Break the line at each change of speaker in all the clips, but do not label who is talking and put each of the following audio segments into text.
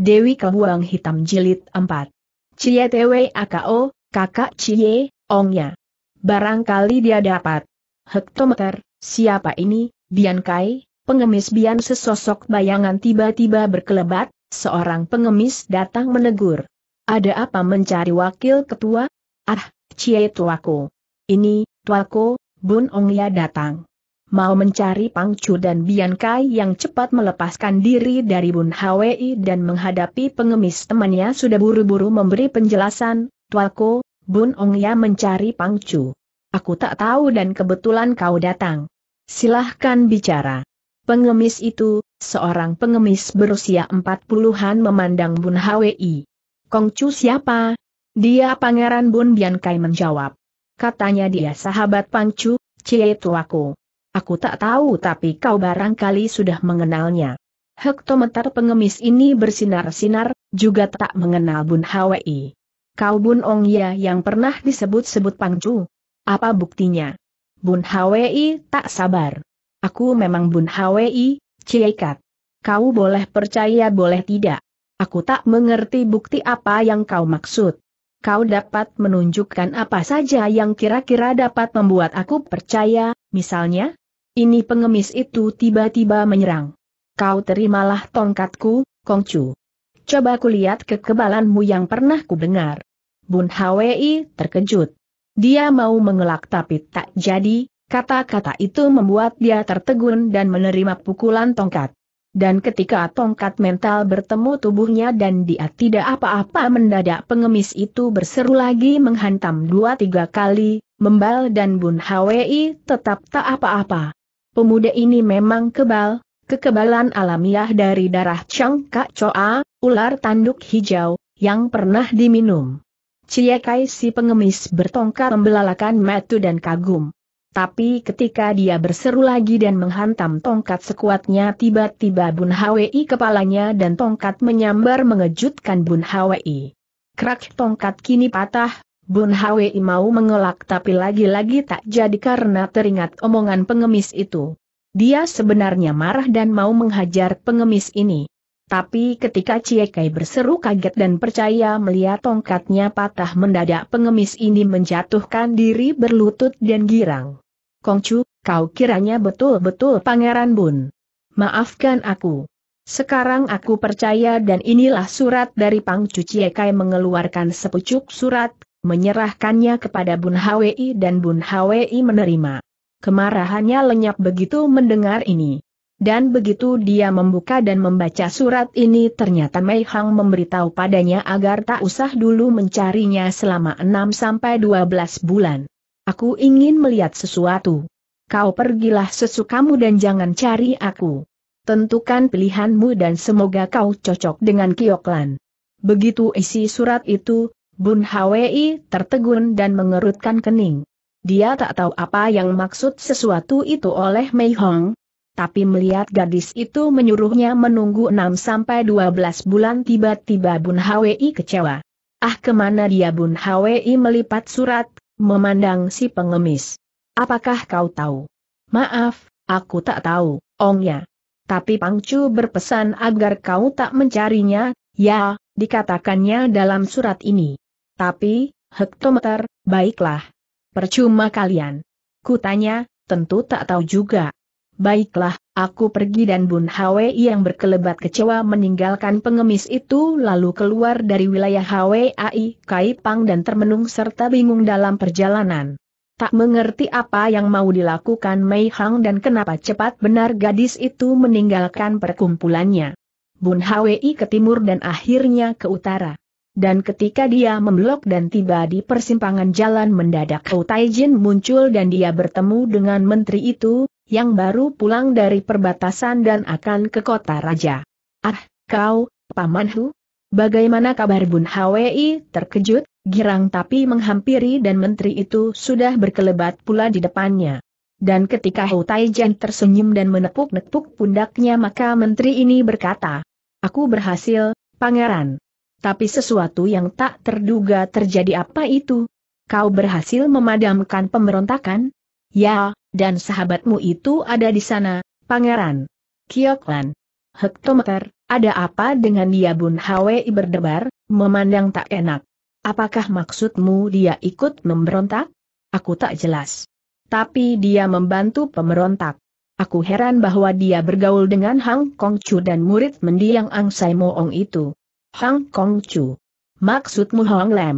Dewi Kebuang Hitam Jilid 4. Cie Tewe Akao, kakak Cie, Ongnya. Barangkali dia dapat. Hektometer, siapa ini, Bian Kai, pengemis Bian sesosok bayangan tiba-tiba berkelebat, seorang pengemis datang menegur. Ada apa mencari wakil ketua? Ah, Cie tuaku. Ini, tuaku, Bun Ya datang mau mencari Pangcu dan Biankai yang cepat melepaskan diri dari Bun Hwi dan menghadapi pengemis temannya sudah buru-buru memberi penjelasan, Tuako, Bun Ongya mencari Pangcu. Aku tak tahu dan kebetulan kau datang. Silahkan bicara. Pengemis itu, seorang pengemis berusia empat puluhan memandang Bun Hwi. Kongcu siapa? Dia pangeran Bun Biankai menjawab. Katanya dia sahabat Pangcu, Cie Tuako. Aku tak tahu tapi kau barangkali sudah mengenalnya. Hektometer pengemis ini bersinar-sinar, juga tak mengenal Bun Hwi. Kau Bun Ong Ya yang pernah disebut-sebut Pangcu. Apa buktinya? Bun Hwi tak sabar. Aku memang Bun Hwi, Ciekat. Kau boleh percaya boleh tidak. Aku tak mengerti bukti apa yang kau maksud. Kau dapat menunjukkan apa saja yang kira-kira dapat membuat aku percaya, misalnya? ini pengemis itu tiba-tiba menyerang. Kau terimalah tongkatku, Kongcu. Coba kulihat kekebalanmu yang pernah kudengar. Bun Hwi terkejut. Dia mau mengelak tapi tak jadi, kata-kata itu membuat dia tertegun dan menerima pukulan tongkat. Dan ketika tongkat mental bertemu tubuhnya dan dia tidak apa-apa mendadak pengemis itu berseru lagi menghantam dua tiga kali, membal dan Bun Hwi tetap tak apa-apa. Pemuda ini memang kebal, kekebalan alamiah dari darah Chang Kak Choa, ular tanduk hijau, yang pernah diminum. Kai si pengemis bertongkat membelalakan metu dan kagum. Tapi ketika dia berseru lagi dan menghantam tongkat sekuatnya tiba-tiba Bun Hwi kepalanya dan tongkat menyambar mengejutkan Bun Hwi. Krak tongkat kini patah, Bun Hwi mau mengelak tapi lagi-lagi tak jadi karena teringat omongan pengemis itu. Dia sebenarnya marah dan mau menghajar pengemis ini. Tapi ketika Cie Ciekai berseru kaget dan percaya melihat tongkatnya patah mendadak pengemis ini menjatuhkan diri berlutut dan girang. Kongcu, kau kiranya betul-betul Pangeran Bun. Maafkan aku. Sekarang aku percaya dan inilah surat dari Pangcu Kai mengeluarkan sepucuk surat menyerahkannya kepada Bun Hwi dan Bun Hwi menerima. Kemarahannya lenyap begitu mendengar ini. Dan begitu dia membuka dan membaca surat ini ternyata Mei Hang memberitahu padanya agar tak usah dulu mencarinya selama 6-12 bulan. Aku ingin melihat sesuatu. Kau pergilah sesukamu dan jangan cari aku. Tentukan pilihanmu dan semoga kau cocok dengan Kioklan. Begitu isi surat itu, Bun Hwi tertegun dan mengerutkan kening. Dia tak tahu apa yang maksud sesuatu itu oleh Mei Hong, tapi melihat gadis itu menyuruhnya menunggu 6-12 bulan tiba-tiba Bun Hwi kecewa. Ah kemana dia Bun Hwi melipat surat, memandang si pengemis. Apakah kau tahu? Maaf, aku tak tahu, ongnya. Tapi Pangcu berpesan agar kau tak mencarinya, ya, dikatakannya dalam surat ini. Tapi, hektometer, baiklah. Percuma kalian. Kutanya, tentu tak tahu juga. Baiklah, aku pergi dan Bun Hwe yang berkelebat kecewa meninggalkan pengemis itu lalu keluar dari wilayah Hwai Kaipang dan termenung serta bingung dalam perjalanan. Tak mengerti apa yang mau dilakukan Mei Hang dan kenapa cepat benar gadis itu meninggalkan perkumpulannya. Bun Hwi ke timur dan akhirnya ke utara dan ketika dia memblok dan tiba di persimpangan jalan mendadak Hou Taijin muncul dan dia bertemu dengan menteri itu, yang baru pulang dari perbatasan dan akan ke kota raja. Ah, kau, Paman Hu? Bagaimana kabar Bun Hwi terkejut, girang tapi menghampiri dan menteri itu sudah berkelebat pula di depannya. Dan ketika Hou Taijin tersenyum dan menepuk-nepuk pundaknya maka menteri ini berkata, Aku berhasil, pangeran tapi sesuatu yang tak terduga terjadi apa itu? Kau berhasil memadamkan pemberontakan? Ya, dan sahabatmu itu ada di sana, Pangeran. Kioklan. Hektometer, ada apa dengan dia Bun Hwi berdebar, memandang tak enak. Apakah maksudmu dia ikut memberontak? Aku tak jelas. Tapi dia membantu pemberontak. Aku heran bahwa dia bergaul dengan Hang Kong Chu dan murid mendiang Ang Sai Moong itu. Hang Kong Chu. Maksudmu Hong Lam?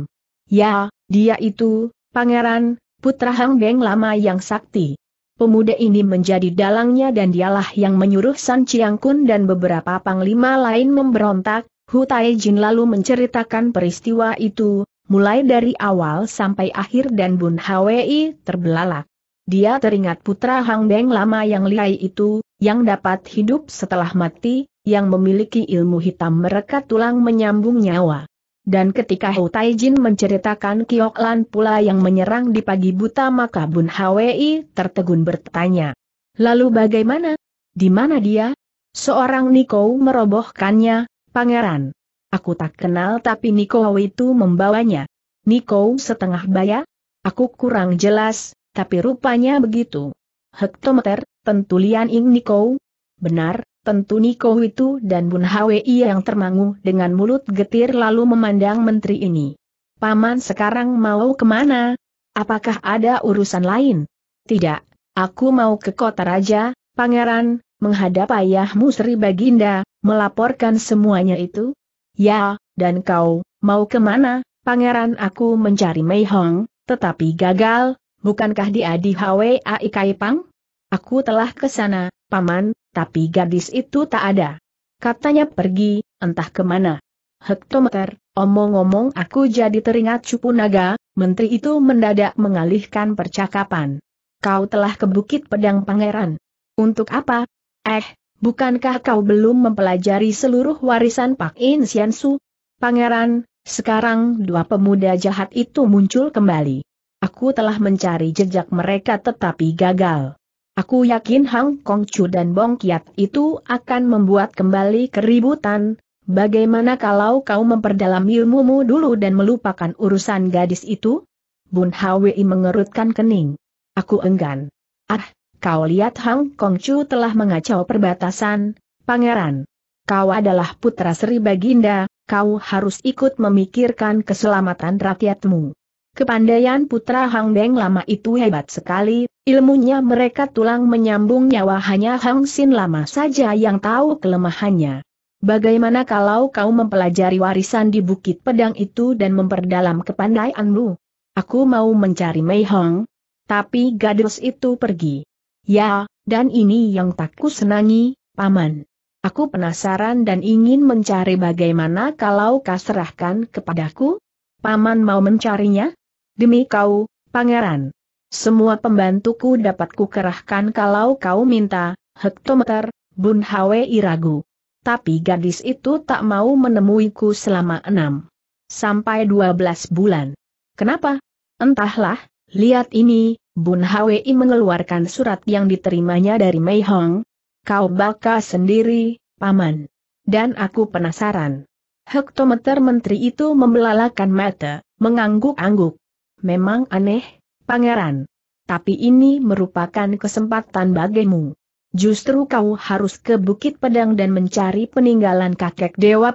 Ya, dia itu, pangeran, putra Hang Beng lama yang sakti. Pemuda ini menjadi dalangnya dan dialah yang menyuruh San Chiang Kun dan beberapa panglima lain memberontak, Hu Tai Jin lalu menceritakan peristiwa itu, mulai dari awal sampai akhir dan Bun Hwi terbelalak. Dia teringat putra Hang Beng lama yang lihai itu, yang dapat hidup setelah mati, yang memiliki ilmu hitam mereka tulang menyambung nyawa. Dan ketika Hou Taijin menceritakan Kiok Lan pula yang menyerang di pagi buta maka Bun Hwi tertegun bertanya. Lalu bagaimana? Di mana dia? Seorang Niko merobohkannya, pangeran. Aku tak kenal tapi Niko itu membawanya. Niko setengah baya? Aku kurang jelas, tapi rupanya begitu. Hektometer, Tentulian Ing Niko? Benar, Tentu Niko itu dan Bun Hwi yang termangu dengan mulut getir lalu memandang menteri ini. Paman sekarang mau kemana? Apakah ada urusan lain? Tidak, aku mau ke kota raja, pangeran, menghadap ayahmu Sri Baginda, melaporkan semuanya itu? Ya, dan kau, mau kemana? Pangeran aku mencari Mei Hong, tetapi gagal, bukankah di Adi Hwi Aikai Pang? Aku telah ke sana, Paman, tapi gadis itu tak ada. Katanya pergi, entah kemana. Hektometer, omong-omong aku jadi teringat cupu naga, menteri itu mendadak mengalihkan percakapan. Kau telah ke Bukit Pedang Pangeran. Untuk apa? Eh, bukankah kau belum mempelajari seluruh warisan Pak In Siansu? Pangeran, sekarang dua pemuda jahat itu muncul kembali. Aku telah mencari jejak mereka tetapi gagal. Aku yakin Hang Kong Chu dan Bong Kiat itu akan membuat kembali keributan, bagaimana kalau kau memperdalam ilmumu dulu dan melupakan urusan gadis itu? Bun Hwi mengerutkan kening. Aku enggan. Ah, kau lihat Hang Kong Chu telah mengacau perbatasan, pangeran. Kau adalah putra Sri Baginda, kau harus ikut memikirkan keselamatan rakyatmu. Kepandaian putra Hang Beng lama itu hebat sekali, ilmunya mereka tulang menyambung nyawa hanya Hang Sin lama saja yang tahu kelemahannya. Bagaimana kalau kau mempelajari warisan di bukit pedang itu dan memperdalam kepandaianmu? Aku mau mencari Mei Hong. Tapi gadis itu pergi. Ya, dan ini yang tak kusenangi, Paman. Aku penasaran dan ingin mencari bagaimana kalau kau serahkan kepadaku? Paman mau mencarinya? Demi kau, pangeran. Semua pembantuku dapat kukerahkan kalau kau minta, hektometer, Bun Hwei iragu. Tapi gadis itu tak mau menemuiku selama enam. Sampai dua belas bulan. Kenapa? Entahlah, lihat ini, Bun Hwei mengeluarkan surat yang diterimanya dari Mei Hong. Kau baca sendiri, Paman. Dan aku penasaran. Hektometer menteri itu membelalakan mata, mengangguk-angguk. Memang aneh, pangeran. Tapi ini merupakan kesempatan bagimu. Justru kau harus ke Bukit Pedang dan mencari peninggalan kakek Dewa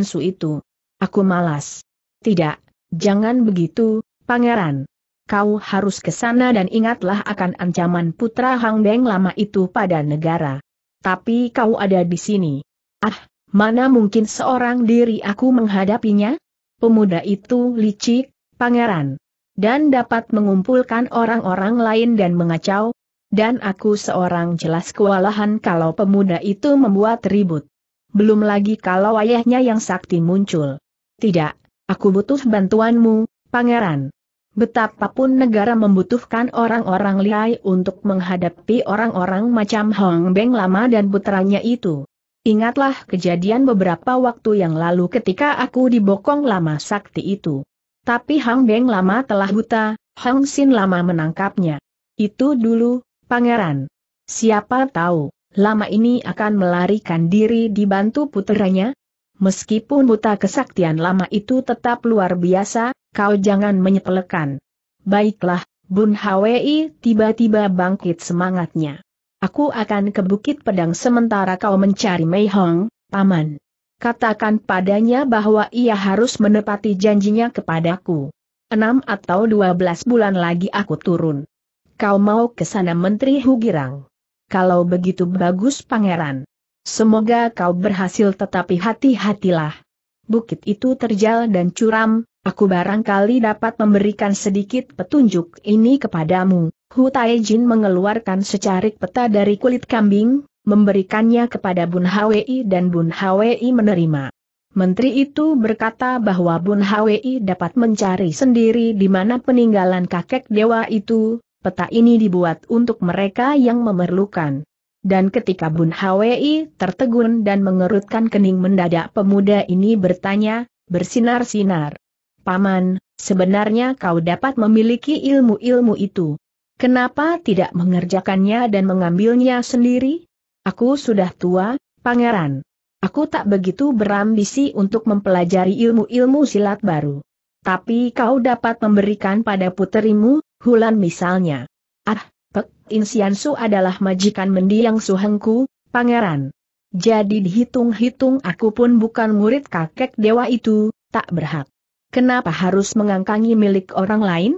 Su itu. Aku malas. Tidak, jangan begitu, pangeran. Kau harus ke sana dan ingatlah akan ancaman putra Hang Beng lama itu pada negara. Tapi kau ada di sini. Ah, mana mungkin seorang diri aku menghadapinya? Pemuda itu licik, pangeran dan dapat mengumpulkan orang-orang lain dan mengacau, dan aku seorang jelas kewalahan kalau pemuda itu membuat ribut. Belum lagi kalau ayahnya yang sakti muncul. Tidak, aku butuh bantuanmu, pangeran. Betapapun negara membutuhkan orang-orang lihai untuk menghadapi orang-orang macam Hong Beng lama dan putranya itu. Ingatlah kejadian beberapa waktu yang lalu ketika aku dibokong lama sakti itu. Tapi Hang Beng lama telah buta, Hang Sin lama menangkapnya. Itu dulu, pangeran. Siapa tahu, lama ini akan melarikan diri dibantu puteranya? Meskipun buta kesaktian lama itu tetap luar biasa, kau jangan menyepelekan. Baiklah, Bun Hwi tiba-tiba bangkit semangatnya. Aku akan ke Bukit Pedang sementara kau mencari Mei Hong, Paman. Katakan padanya bahwa ia harus menepati janjinya kepadaku. Enam atau dua belas bulan lagi aku turun. Kau mau ke sana Menteri Hugirang. Kalau begitu bagus pangeran. Semoga kau berhasil tetapi hati-hatilah. Bukit itu terjal dan curam, aku barangkali dapat memberikan sedikit petunjuk ini kepadamu. Hu Taijin mengeluarkan secarik peta dari kulit kambing, memberikannya kepada Bun Hwi dan Bun Hwi menerima. Menteri itu berkata bahwa Bun Hwi dapat mencari sendiri di mana peninggalan kakek dewa itu, peta ini dibuat untuk mereka yang memerlukan. Dan ketika Bun Hwi tertegun dan mengerutkan kening mendadak pemuda ini bertanya, bersinar-sinar. Paman, sebenarnya kau dapat memiliki ilmu-ilmu itu. Kenapa tidak mengerjakannya dan mengambilnya sendiri? Aku sudah tua, pangeran. Aku tak begitu berambisi untuk mempelajari ilmu-ilmu silat baru. Tapi kau dapat memberikan pada puterimu, Hulan misalnya. Ah, Pek Insiansu adalah majikan mendiang suhengku, pangeran. Jadi dihitung-hitung aku pun bukan murid kakek dewa itu, tak berhak. Kenapa harus mengangkangi milik orang lain?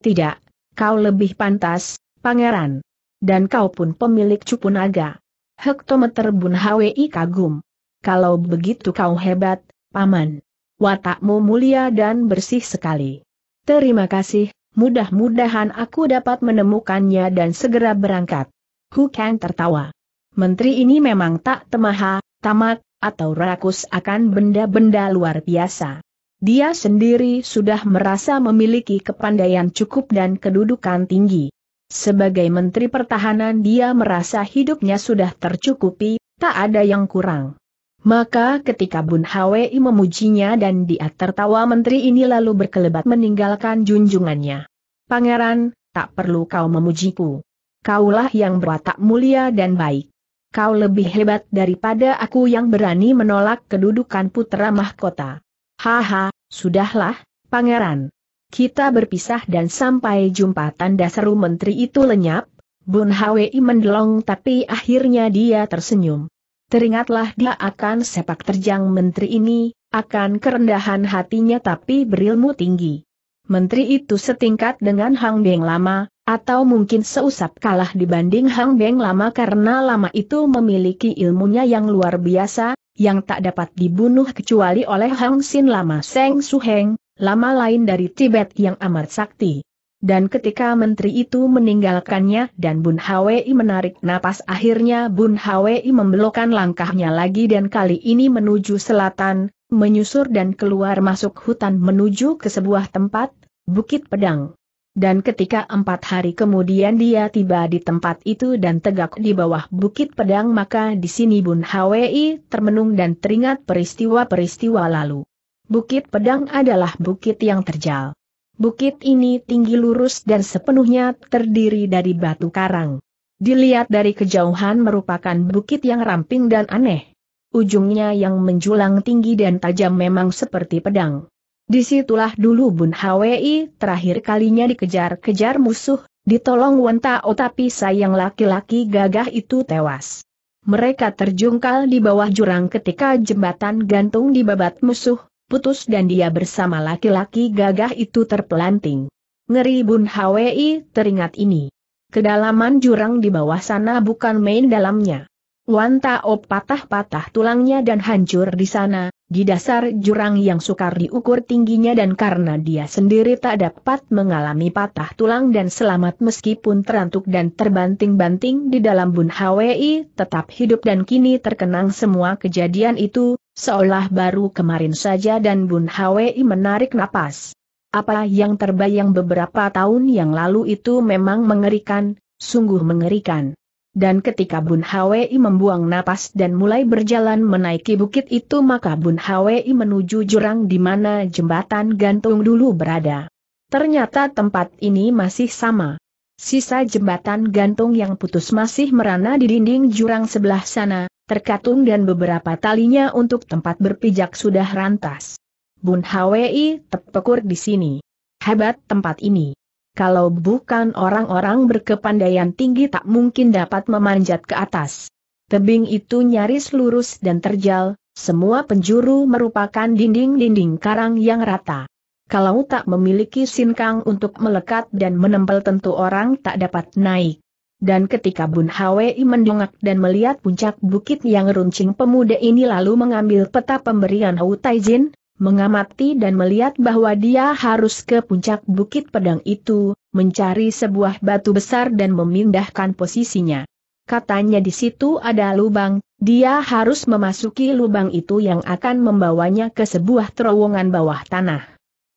Tidak, kau lebih pantas, pangeran. Dan kau pun pemilik cupu naga. Hektometer Bun HWI kagum. Kalau begitu kau hebat, Paman. Watakmu mulia dan bersih sekali. Terima kasih, mudah-mudahan aku dapat menemukannya dan segera berangkat. Hu Kang tertawa. Menteri ini memang tak temaha, tamak, atau rakus akan benda-benda luar biasa. Dia sendiri sudah merasa memiliki kepandaian cukup dan kedudukan tinggi. Sebagai Menteri Pertahanan dia merasa hidupnya sudah tercukupi, tak ada yang kurang. Maka ketika Bun Hwi memujinya dan dia tertawa menteri ini lalu berkelebat meninggalkan junjungannya. Pangeran, tak perlu kau memujiku. Kaulah yang berwatak mulia dan baik. Kau lebih hebat daripada aku yang berani menolak kedudukan putra mahkota. Haha, sudahlah, pangeran. Kita berpisah dan sampai jumpa tanda seru menteri itu lenyap, Bun Hwi mendelong tapi akhirnya dia tersenyum. Teringatlah dia akan sepak terjang menteri ini, akan kerendahan hatinya tapi berilmu tinggi. Menteri itu setingkat dengan Hang Beng lama, atau mungkin seusap kalah dibanding Hang Beng lama karena lama itu memiliki ilmunya yang luar biasa, yang tak dapat dibunuh kecuali oleh Hang Sin lama Seng Suheng, lama lain dari Tibet yang amat sakti. Dan ketika menteri itu meninggalkannya dan Bun Hwi menarik napas akhirnya Bun Hwi membelokkan langkahnya lagi dan kali ini menuju selatan, menyusur dan keluar masuk hutan menuju ke sebuah tempat, Bukit Pedang. Dan ketika empat hari kemudian dia tiba di tempat itu dan tegak di bawah Bukit Pedang maka di sini Bun Hwi termenung dan teringat peristiwa-peristiwa lalu. Bukit Pedang adalah bukit yang terjal. Bukit ini tinggi lurus dan sepenuhnya terdiri dari batu karang. Dilihat dari kejauhan merupakan bukit yang ramping dan aneh. Ujungnya yang menjulang tinggi dan tajam memang seperti pedang. Disitulah dulu Bun Hwi terakhir kalinya dikejar-kejar musuh, ditolong Wentao tapi sayang laki-laki gagah itu tewas. Mereka terjungkal di bawah jurang ketika jembatan gantung di babat musuh, putus dan dia bersama laki-laki gagah itu terpelanting. Ngeri Bun Hwi teringat ini. Kedalaman jurang di bawah sana bukan main dalamnya. Wan Tao patah-patah tulangnya dan hancur di sana, di dasar jurang yang sukar diukur tingginya dan karena dia sendiri tak dapat mengalami patah tulang dan selamat meskipun terantuk dan terbanting-banting di dalam Bun Hwi tetap hidup dan kini terkenang semua kejadian itu, seolah baru kemarin saja dan Bun Hwi menarik napas. Apa yang terbayang beberapa tahun yang lalu itu memang mengerikan, sungguh mengerikan. Dan ketika Bun Hwi membuang napas dan mulai berjalan menaiki bukit itu maka Bun Hwi menuju jurang di mana jembatan gantung dulu berada. Ternyata tempat ini masih sama. Sisa jembatan gantung yang putus masih merana di dinding jurang sebelah sana, terkatung dan beberapa talinya untuk tempat berpijak sudah rantas. Bun Hwi tepekur di sini. Hebat tempat ini. Kalau bukan orang-orang berkepandaian tinggi tak mungkin dapat memanjat ke atas. Tebing itu nyaris lurus dan terjal, semua penjuru merupakan dinding-dinding karang yang rata kalau tak memiliki sinkang untuk melekat dan menempel tentu orang tak dapat naik. Dan ketika Bun Hwi mendongak dan melihat puncak bukit yang runcing pemuda ini lalu mengambil peta pemberian Hou Taijin, mengamati dan melihat bahwa dia harus ke puncak bukit pedang itu, mencari sebuah batu besar dan memindahkan posisinya. Katanya di situ ada lubang, dia harus memasuki lubang itu yang akan membawanya ke sebuah terowongan bawah tanah.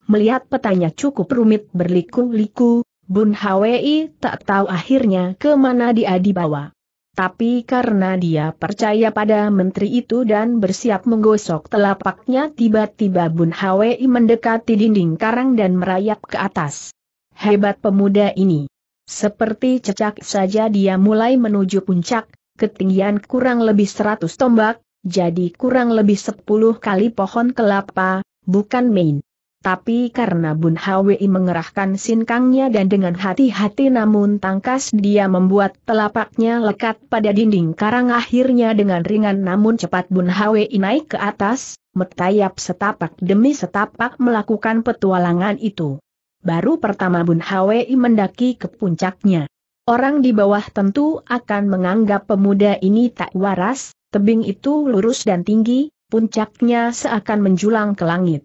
Melihat petanya cukup rumit berliku-liku, Bun Hwi tak tahu akhirnya kemana dia dibawa. Tapi karena dia percaya pada menteri itu dan bersiap menggosok telapaknya tiba-tiba Bun Hwi mendekati dinding karang dan merayap ke atas. Hebat pemuda ini. Seperti cecak saja dia mulai menuju puncak, ketinggian kurang lebih 100 tombak, jadi kurang lebih 10 kali pohon kelapa, bukan main. Tapi karena Bun Hwi mengerahkan sinkangnya dan dengan hati-hati namun tangkas dia membuat telapaknya lekat pada dinding karang akhirnya dengan ringan namun cepat Bun Hwi naik ke atas, metayap setapak demi setapak melakukan petualangan itu. Baru pertama Bun Hwi mendaki ke puncaknya. Orang di bawah tentu akan menganggap pemuda ini tak waras, tebing itu lurus dan tinggi, puncaknya seakan menjulang ke langit.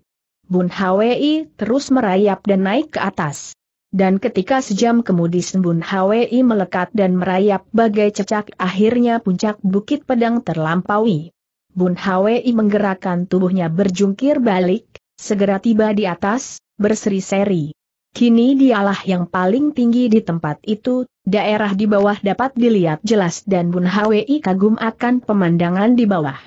Bun Hwi terus merayap dan naik ke atas. Dan ketika sejam kemudian Bun Hwi melekat dan merayap bagai cecak akhirnya puncak bukit pedang terlampaui. Bun Hwi menggerakkan tubuhnya berjungkir balik, segera tiba di atas, berseri-seri. Kini dialah yang paling tinggi di tempat itu, daerah di bawah dapat dilihat jelas dan Bun Hwi kagum akan pemandangan di bawah.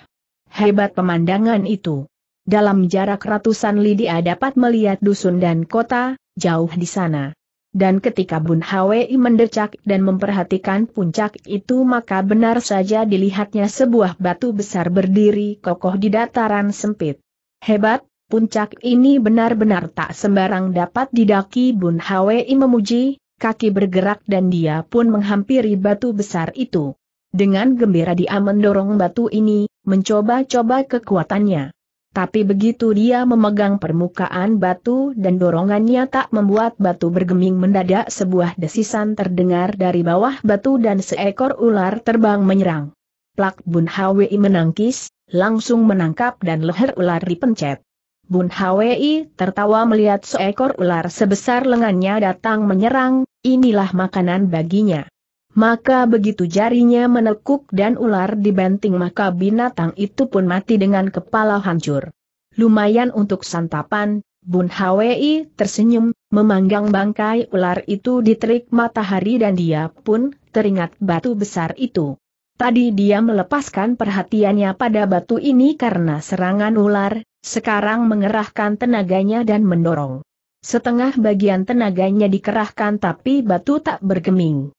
Hebat pemandangan itu dalam jarak ratusan li dia dapat melihat dusun dan kota, jauh di sana. Dan ketika Bun Hwi mendecak dan memperhatikan puncak itu maka benar saja dilihatnya sebuah batu besar berdiri kokoh di dataran sempit. Hebat, puncak ini benar-benar tak sembarang dapat didaki Bun Hwi memuji, kaki bergerak dan dia pun menghampiri batu besar itu. Dengan gembira dia mendorong batu ini, mencoba-coba kekuatannya. Tapi begitu dia memegang permukaan batu dan dorongannya tak membuat batu bergeming mendadak sebuah desisan terdengar dari bawah batu dan seekor ular terbang menyerang. Plak Bun Hwi menangkis, langsung menangkap dan leher ular dipencet. Bun Hwi tertawa melihat seekor ular sebesar lengannya datang menyerang, inilah makanan baginya. Maka begitu jarinya menekuk dan ular dibanting maka binatang itu pun mati dengan kepala hancur. Lumayan untuk santapan, Bun Hwi tersenyum, memanggang bangkai ular itu di terik matahari dan dia pun teringat batu besar itu. Tadi dia melepaskan perhatiannya pada batu ini karena serangan ular, sekarang mengerahkan tenaganya dan mendorong. Setengah bagian tenaganya dikerahkan tapi batu tak bergeming.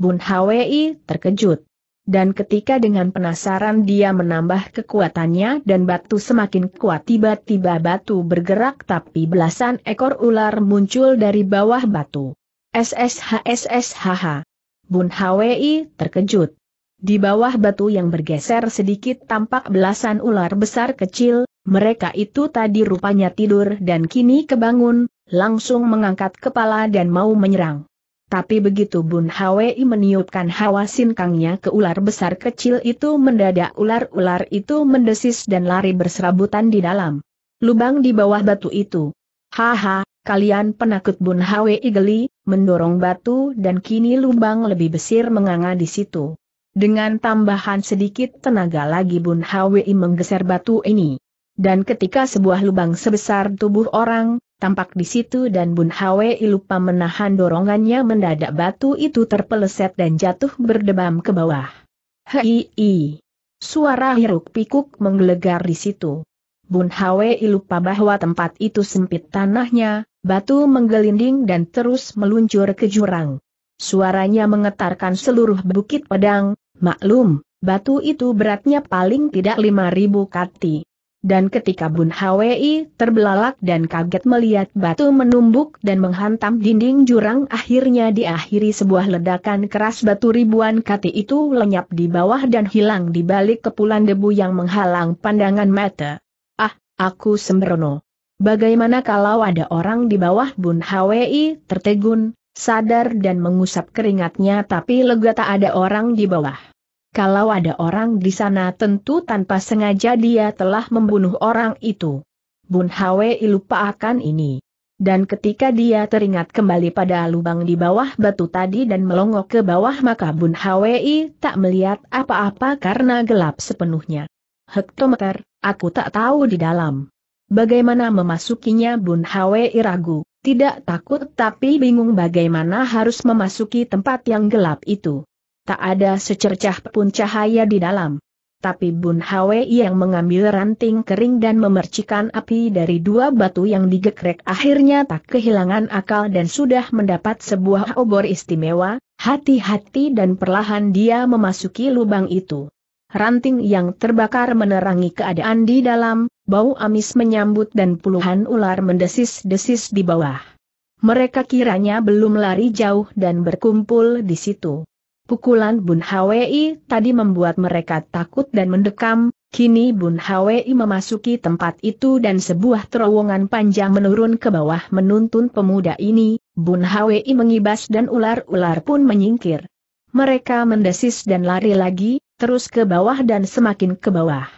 Bun Hwi terkejut. Dan ketika dengan penasaran dia menambah kekuatannya dan batu semakin kuat tiba-tiba batu bergerak tapi belasan ekor ular muncul dari bawah batu. SSHSSHH. Bun Hwi terkejut. Di bawah batu yang bergeser sedikit tampak belasan ular besar kecil, mereka itu tadi rupanya tidur dan kini kebangun, langsung mengangkat kepala dan mau menyerang. Tapi begitu Bun Hwi meniupkan hawa sinkangnya ke ular besar kecil itu mendadak ular-ular itu mendesis dan lari berserabutan di dalam lubang di bawah batu itu. Haha, kalian penakut Bun Hwi geli, mendorong batu dan kini lubang lebih besar menganga di situ. Dengan tambahan sedikit tenaga lagi Bun Hwi menggeser batu ini. Dan ketika sebuah lubang sebesar tubuh orang, tampak di situ dan Bun Hwe lupa menahan dorongannya mendadak batu itu terpeleset dan jatuh berdebam ke bawah. Hei, -i. Suara hiruk pikuk menggelegar di situ. Bun Hwe lupa bahwa tempat itu sempit tanahnya, batu menggelinding dan terus meluncur ke jurang. Suaranya mengetarkan seluruh bukit pedang, maklum, batu itu beratnya paling tidak lima ribu kati. Dan ketika Bun Hwi terbelalak dan kaget melihat batu menumbuk dan menghantam dinding jurang akhirnya diakhiri sebuah ledakan keras batu ribuan kati itu lenyap di bawah dan hilang di balik kepulan debu yang menghalang pandangan mata. Ah, aku sembrono. Bagaimana kalau ada orang di bawah Bun Hwi tertegun, sadar dan mengusap keringatnya tapi lega tak ada orang di bawah. Kalau ada orang di sana tentu tanpa sengaja dia telah membunuh orang itu. Bun Hwei lupa akan ini. Dan ketika dia teringat kembali pada lubang di bawah batu tadi dan melongok ke bawah maka Bun Hwei tak melihat apa-apa karena gelap sepenuhnya. Hektometer, aku tak tahu di dalam. Bagaimana memasukinya Bun Hwei ragu, tidak takut tapi bingung bagaimana harus memasuki tempat yang gelap itu tak ada secercah pun cahaya di dalam. Tapi Bun Hwe yang mengambil ranting kering dan memercikan api dari dua batu yang digekrek akhirnya tak kehilangan akal dan sudah mendapat sebuah obor istimewa, hati-hati dan perlahan dia memasuki lubang itu. Ranting yang terbakar menerangi keadaan di dalam, bau amis menyambut dan puluhan ular mendesis-desis di bawah. Mereka kiranya belum lari jauh dan berkumpul di situ. Pukulan Bun Hwi tadi membuat mereka takut dan mendekam, kini Bun Hwi memasuki tempat itu dan sebuah terowongan panjang menurun ke bawah menuntun pemuda ini, Bun Hwi mengibas dan ular-ular pun menyingkir. Mereka mendesis dan lari lagi, terus ke bawah dan semakin ke bawah.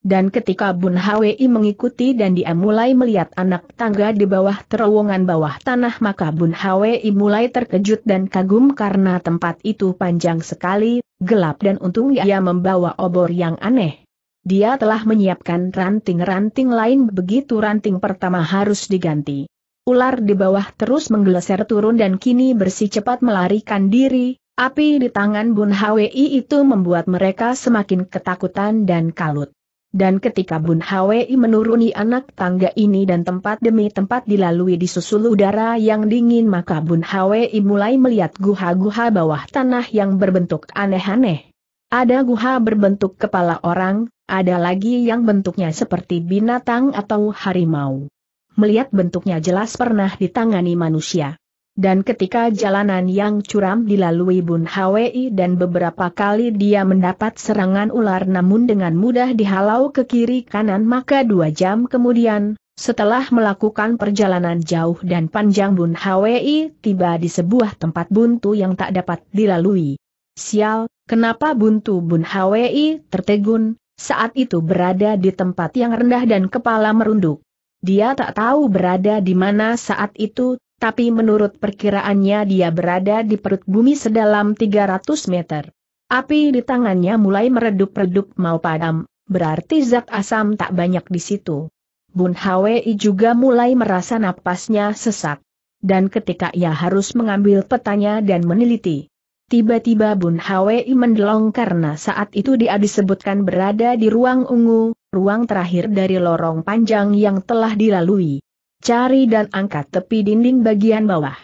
Dan ketika Bun Hwi mengikuti dan dia mulai melihat anak tangga di bawah terowongan bawah tanah maka Bun Hwi mulai terkejut dan kagum karena tempat itu panjang sekali, gelap dan untung ia membawa obor yang aneh. Dia telah menyiapkan ranting-ranting lain begitu ranting pertama harus diganti. Ular di bawah terus menggeleser turun dan kini bersih cepat melarikan diri, api di tangan Bun Hwi itu membuat mereka semakin ketakutan dan kalut. Dan ketika Bun Hwi menuruni anak tangga ini dan tempat demi tempat dilalui di susul udara yang dingin maka Bun Hwi mulai melihat guha-guha bawah tanah yang berbentuk aneh-aneh. Ada guha berbentuk kepala orang, ada lagi yang bentuknya seperti binatang atau harimau. Melihat bentuknya jelas pernah ditangani manusia. Dan ketika jalanan yang curam dilalui Bun Hwi dan beberapa kali dia mendapat serangan ular namun dengan mudah dihalau ke kiri kanan maka dua jam kemudian, setelah melakukan perjalanan jauh dan panjang Bun Hwi tiba di sebuah tempat buntu yang tak dapat dilalui. Sial, kenapa buntu Bun Hwi tertegun, saat itu berada di tempat yang rendah dan kepala merunduk. Dia tak tahu berada di mana saat itu, tapi menurut perkiraannya dia berada di perut bumi sedalam 300 meter. Api di tangannya mulai meredup-redup mau padam, berarti zat asam tak banyak di situ. Bun Hwi juga mulai merasa napasnya sesak. Dan ketika ia harus mengambil petanya dan meneliti, tiba-tiba Bun Hwi mendelong karena saat itu dia disebutkan berada di ruang ungu, ruang terakhir dari lorong panjang yang telah dilalui. Cari dan angkat tepi dinding bagian bawah.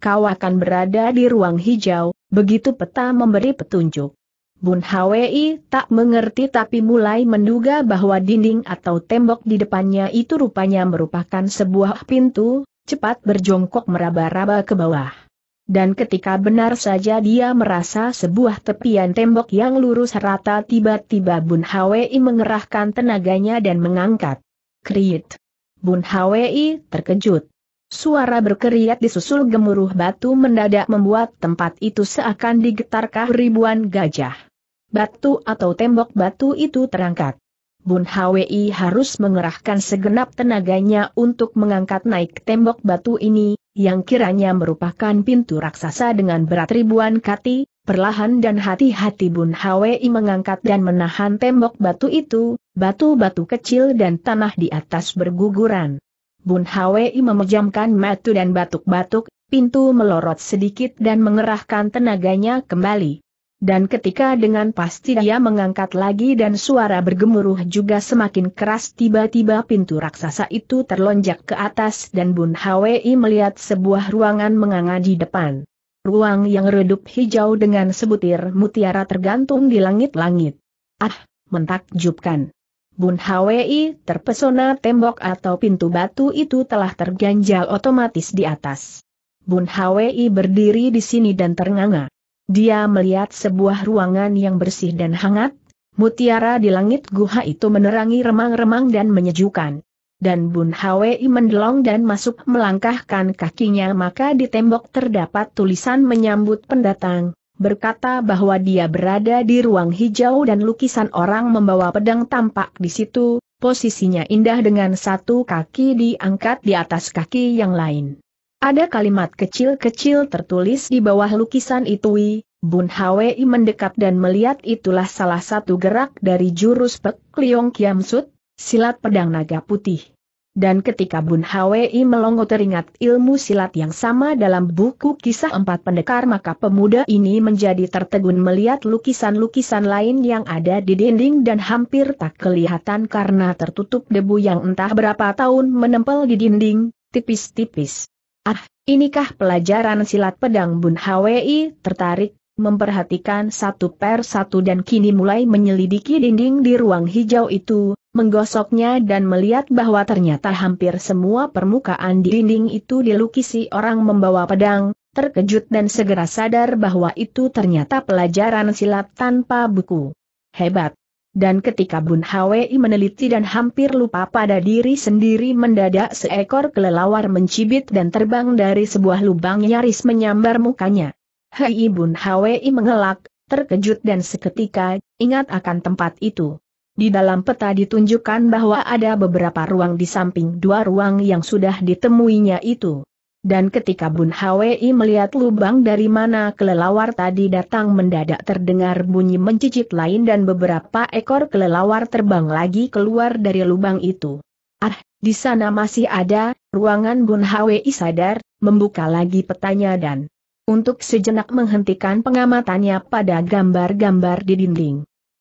Kau akan berada di ruang hijau, begitu peta memberi petunjuk. Bun Hwi tak mengerti tapi mulai menduga bahwa dinding atau tembok di depannya itu rupanya merupakan sebuah pintu, cepat berjongkok meraba-raba ke bawah. Dan ketika benar saja dia merasa sebuah tepian tembok yang lurus rata tiba-tiba Bun Hwi mengerahkan tenaganya dan mengangkat. Kriit. Bun Hwi terkejut. Suara berkeriat disusul gemuruh batu mendadak membuat tempat itu seakan digetarkan ribuan gajah. Batu atau tembok batu itu terangkat. Bun Hwi harus mengerahkan segenap tenaganya untuk mengangkat naik tembok batu ini, yang kiranya merupakan pintu raksasa dengan berat ribuan kati, perlahan dan hati-hati Bun Hwi mengangkat dan menahan tembok batu itu, batu-batu kecil dan tanah di atas berguguran. Bun Hwi memejamkan matu dan batuk-batuk, pintu melorot sedikit dan mengerahkan tenaganya kembali. Dan ketika dengan pasti dia mengangkat lagi dan suara bergemuruh juga semakin keras tiba-tiba pintu raksasa itu terlonjak ke atas dan Bun Hwi melihat sebuah ruangan menganga di depan. Ruang yang redup hijau dengan sebutir mutiara tergantung di langit-langit. Ah, mentakjubkan. Bun Hwi terpesona tembok atau pintu batu itu telah terganjal otomatis di atas. Bun Hwi berdiri di sini dan ternganga. Dia melihat sebuah ruangan yang bersih dan hangat, mutiara di langit guha itu menerangi remang-remang dan menyejukkan. Dan Bun Hwi mendelong dan masuk melangkahkan kakinya maka di tembok terdapat tulisan menyambut pendatang, berkata bahwa dia berada di ruang hijau dan lukisan orang membawa pedang tampak di situ, posisinya indah dengan satu kaki diangkat di atas kaki yang lain. Ada kalimat kecil-kecil tertulis di bawah lukisan itu, Bun Hwi mendekat dan melihat itulah salah satu gerak dari jurus Pek Liong Kiam Sut, silat pedang naga putih. Dan ketika Bun Hwi melongo teringat ilmu silat yang sama dalam buku kisah empat pendekar maka pemuda ini menjadi tertegun melihat lukisan-lukisan lain yang ada di dinding dan hampir tak kelihatan karena tertutup debu yang entah berapa tahun menempel di dinding, tipis-tipis. Ah, inikah pelajaran silat pedang Bun Hwi tertarik memperhatikan satu per satu dan kini mulai menyelidiki dinding di ruang hijau itu, menggosoknya dan melihat bahwa ternyata hampir semua permukaan di dinding itu dilukisi orang membawa pedang, terkejut dan segera sadar bahwa itu ternyata pelajaran silat tanpa buku. Hebat! Dan ketika Bun Hwi meneliti dan hampir lupa pada diri sendiri mendadak seekor kelelawar mencibit dan terbang dari sebuah lubang nyaris menyambar mukanya. Hei Bun Hwi mengelak, terkejut dan seketika, ingat akan tempat itu. Di dalam peta ditunjukkan bahwa ada beberapa ruang di samping dua ruang yang sudah ditemuinya itu. Dan ketika Bun Hwi melihat lubang dari mana kelelawar tadi datang mendadak terdengar bunyi mencicit lain dan beberapa ekor kelelawar terbang lagi keluar dari lubang itu. Ah, di sana masih ada, ruangan Bun Hwi sadar, membuka lagi petanya dan untuk sejenak menghentikan pengamatannya pada gambar-gambar di dinding.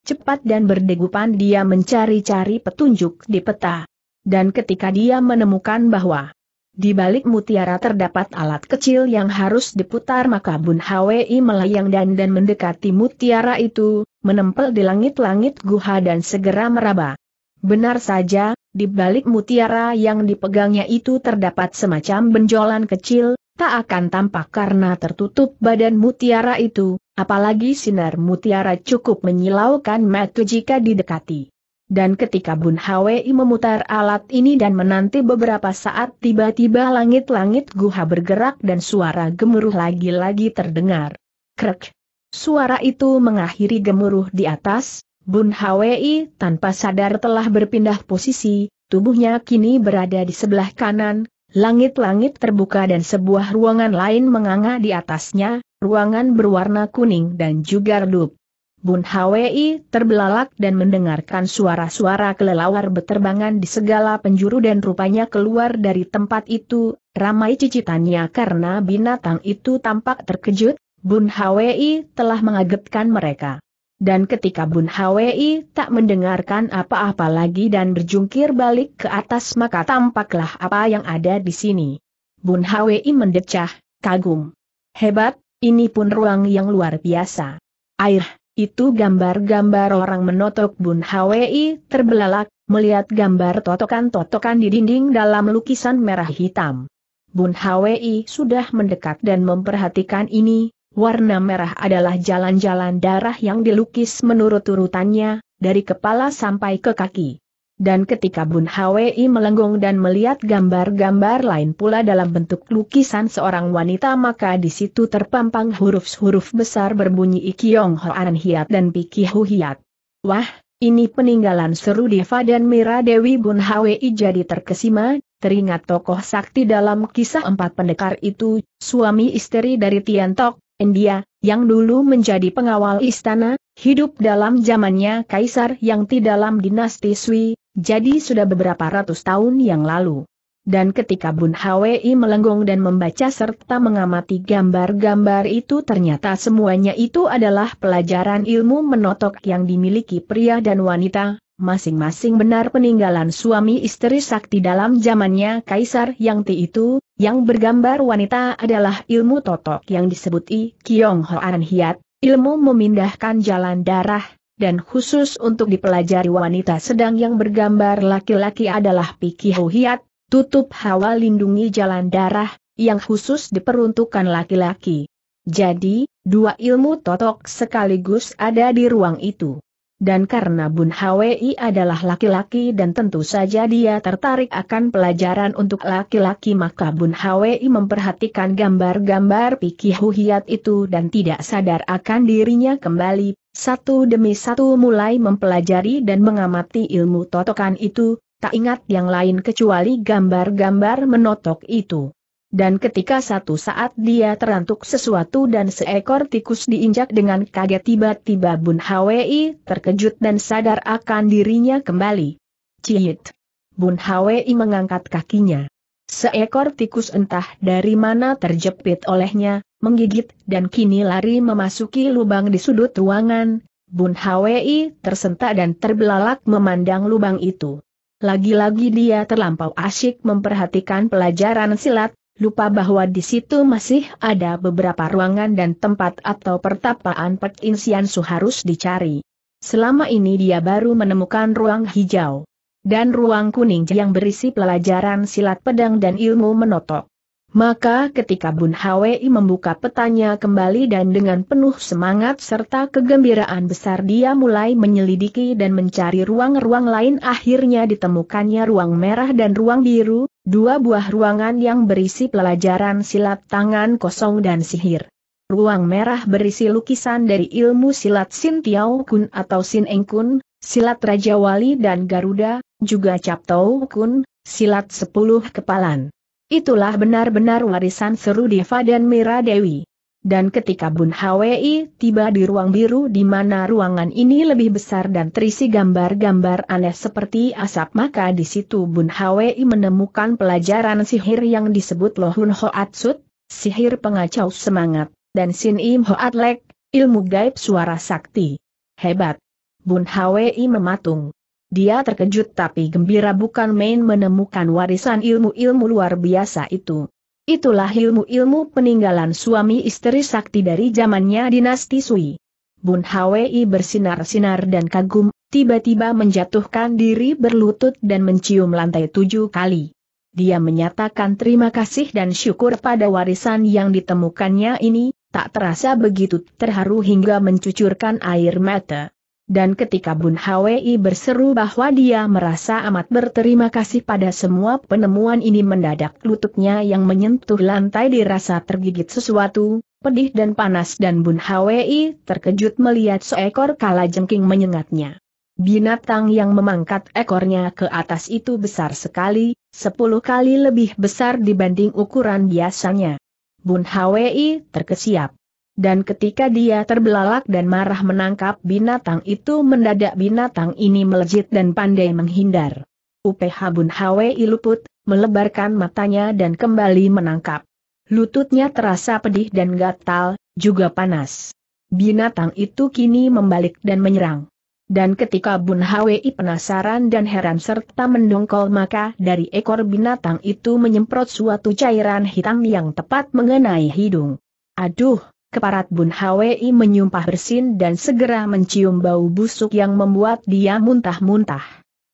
Cepat dan berdegupan dia mencari-cari petunjuk di peta. Dan ketika dia menemukan bahwa di balik mutiara terdapat alat kecil yang harus diputar maka Bun Hwi melayang dan dan mendekati mutiara itu, menempel di langit-langit guha dan segera meraba. Benar saja, di balik mutiara yang dipegangnya itu terdapat semacam benjolan kecil, tak akan tampak karena tertutup badan mutiara itu, apalagi sinar mutiara cukup menyilaukan mata jika didekati. Dan ketika Bun Hwi memutar alat ini dan menanti beberapa saat tiba-tiba langit-langit guha bergerak dan suara gemuruh lagi-lagi terdengar. Krek. Suara itu mengakhiri gemuruh di atas, Bun Hwi tanpa sadar telah berpindah posisi, tubuhnya kini berada di sebelah kanan, Langit-langit terbuka dan sebuah ruangan lain menganga di atasnya, ruangan berwarna kuning dan juga redup. Bun Hwi terbelalak dan mendengarkan suara-suara kelelawar beterbangan di segala penjuru dan rupanya keluar dari tempat itu, ramai cicitannya karena binatang itu tampak terkejut, Bun Hwi telah mengagetkan mereka. Dan ketika Bun Hwi tak mendengarkan apa-apa lagi dan berjungkir balik ke atas maka tampaklah apa yang ada di sini. Bun Hwi mendecah, kagum. Hebat, ini pun ruang yang luar biasa. Air, itu gambar-gambar orang menotok Bun Hwi terbelalak, melihat gambar totokan-totokan di dinding dalam lukisan merah hitam. Bun Hwi sudah mendekat dan memperhatikan ini, Warna merah adalah jalan-jalan darah yang dilukis menurut urutannya, dari kepala sampai ke kaki. Dan ketika Bun Hwi melenggong dan melihat gambar-gambar lain pula dalam bentuk lukisan seorang wanita maka di situ terpampang huruf-huruf besar berbunyi Ikyong Hoan Hiat dan Piki Hu Hiat. Wah, ini peninggalan seru Deva dan Mira Dewi Bun Hwi jadi terkesima, teringat tokoh sakti dalam kisah empat pendekar itu, suami istri dari Tian Tok. India, yang dulu menjadi pengawal istana, hidup dalam zamannya kaisar yang tidak dalam dinasti Sui, jadi sudah beberapa ratus tahun yang lalu. Dan ketika Bun Hwi melenggong dan membaca serta mengamati gambar-gambar itu ternyata semuanya itu adalah pelajaran ilmu menotok yang dimiliki pria dan wanita, masing-masing benar peninggalan suami istri sakti dalam zamannya kaisar yang ti itu, yang bergambar wanita adalah ilmu totok yang disebut I Kiong Hoan Hiat, ilmu memindahkan jalan darah, dan khusus untuk dipelajari wanita sedang yang bergambar laki-laki adalah Piki Hiat, tutup hawa lindungi jalan darah, yang khusus diperuntukkan laki-laki. Jadi, dua ilmu totok sekaligus ada di ruang itu. Dan karena Bun Hwi adalah laki-laki dan tentu saja dia tertarik akan pelajaran untuk laki-laki maka Bun Hwi memperhatikan gambar-gambar Piki Huhiat itu dan tidak sadar akan dirinya kembali, satu demi satu mulai mempelajari dan mengamati ilmu totokan itu, tak ingat yang lain kecuali gambar-gambar menotok itu dan ketika satu saat dia terantuk sesuatu dan seekor tikus diinjak dengan kaget tiba-tiba Bun Hwi terkejut dan sadar akan dirinya kembali. Ciyit! Bun Hwi mengangkat kakinya. Seekor tikus entah dari mana terjepit olehnya, menggigit dan kini lari memasuki lubang di sudut ruangan. Bun Hwi tersentak dan terbelalak memandang lubang itu. Lagi-lagi dia terlampau asyik memperhatikan pelajaran silat, lupa bahwa di situ masih ada beberapa ruangan dan tempat atau pertapaan Pek Insiansu harus dicari. Selama ini dia baru menemukan ruang hijau dan ruang kuning yang berisi pelajaran silat pedang dan ilmu menotok. Maka ketika Bun Hwi membuka petanya kembali dan dengan penuh semangat serta kegembiraan besar dia mulai menyelidiki dan mencari ruang-ruang lain akhirnya ditemukannya ruang merah dan ruang biru, Dua buah ruangan yang berisi pelajaran silat tangan kosong dan sihir. Ruang merah berisi lukisan dari ilmu silat Sin Tiao Kun atau Sin Eng Kun, silat Raja Wali dan Garuda, juga Cap Tau Kun, silat sepuluh kepalan. Itulah benar-benar warisan seru Deva dan Mira Dewi. Dan ketika Bun Hwi tiba di ruang biru di mana ruangan ini lebih besar dan terisi gambar-gambar aneh seperti asap maka di situ Bun Hwi menemukan pelajaran sihir yang disebut Lohun Hoatsut, sihir pengacau semangat, dan Sin Im Hoatlek, ilmu gaib suara sakti. Hebat! Bun Hwi mematung. Dia terkejut tapi gembira bukan main menemukan warisan ilmu-ilmu luar biasa itu. Itulah ilmu-ilmu peninggalan suami istri sakti dari zamannya dinasti Sui. Bun Hwi bersinar-sinar dan kagum, tiba-tiba menjatuhkan diri berlutut dan mencium lantai tujuh kali. Dia menyatakan terima kasih dan syukur pada warisan yang ditemukannya ini, tak terasa begitu terharu hingga mencucurkan air mata. Dan ketika Bun Hwi berseru bahwa dia merasa amat berterima kasih pada semua penemuan ini mendadak lututnya yang menyentuh lantai dirasa tergigit sesuatu, pedih dan panas dan Bun Hwi terkejut melihat seekor kalajengking menyengatnya. Binatang yang memangkat ekornya ke atas itu besar sekali, sepuluh kali lebih besar dibanding ukuran biasanya. Bun Hwi terkesiap. Dan ketika dia terbelalak dan marah menangkap binatang itu mendadak binatang ini melejit dan pandai menghindar. UPH Bun Hwei luput, melebarkan matanya dan kembali menangkap. Lututnya terasa pedih dan gatal, juga panas. Binatang itu kini membalik dan menyerang. Dan ketika Bun Hwei penasaran dan heran serta mendongkol maka dari ekor binatang itu menyemprot suatu cairan hitam yang tepat mengenai hidung. Aduh, keparat Bun Hwi menyumpah bersin dan segera mencium bau busuk yang membuat dia muntah-muntah.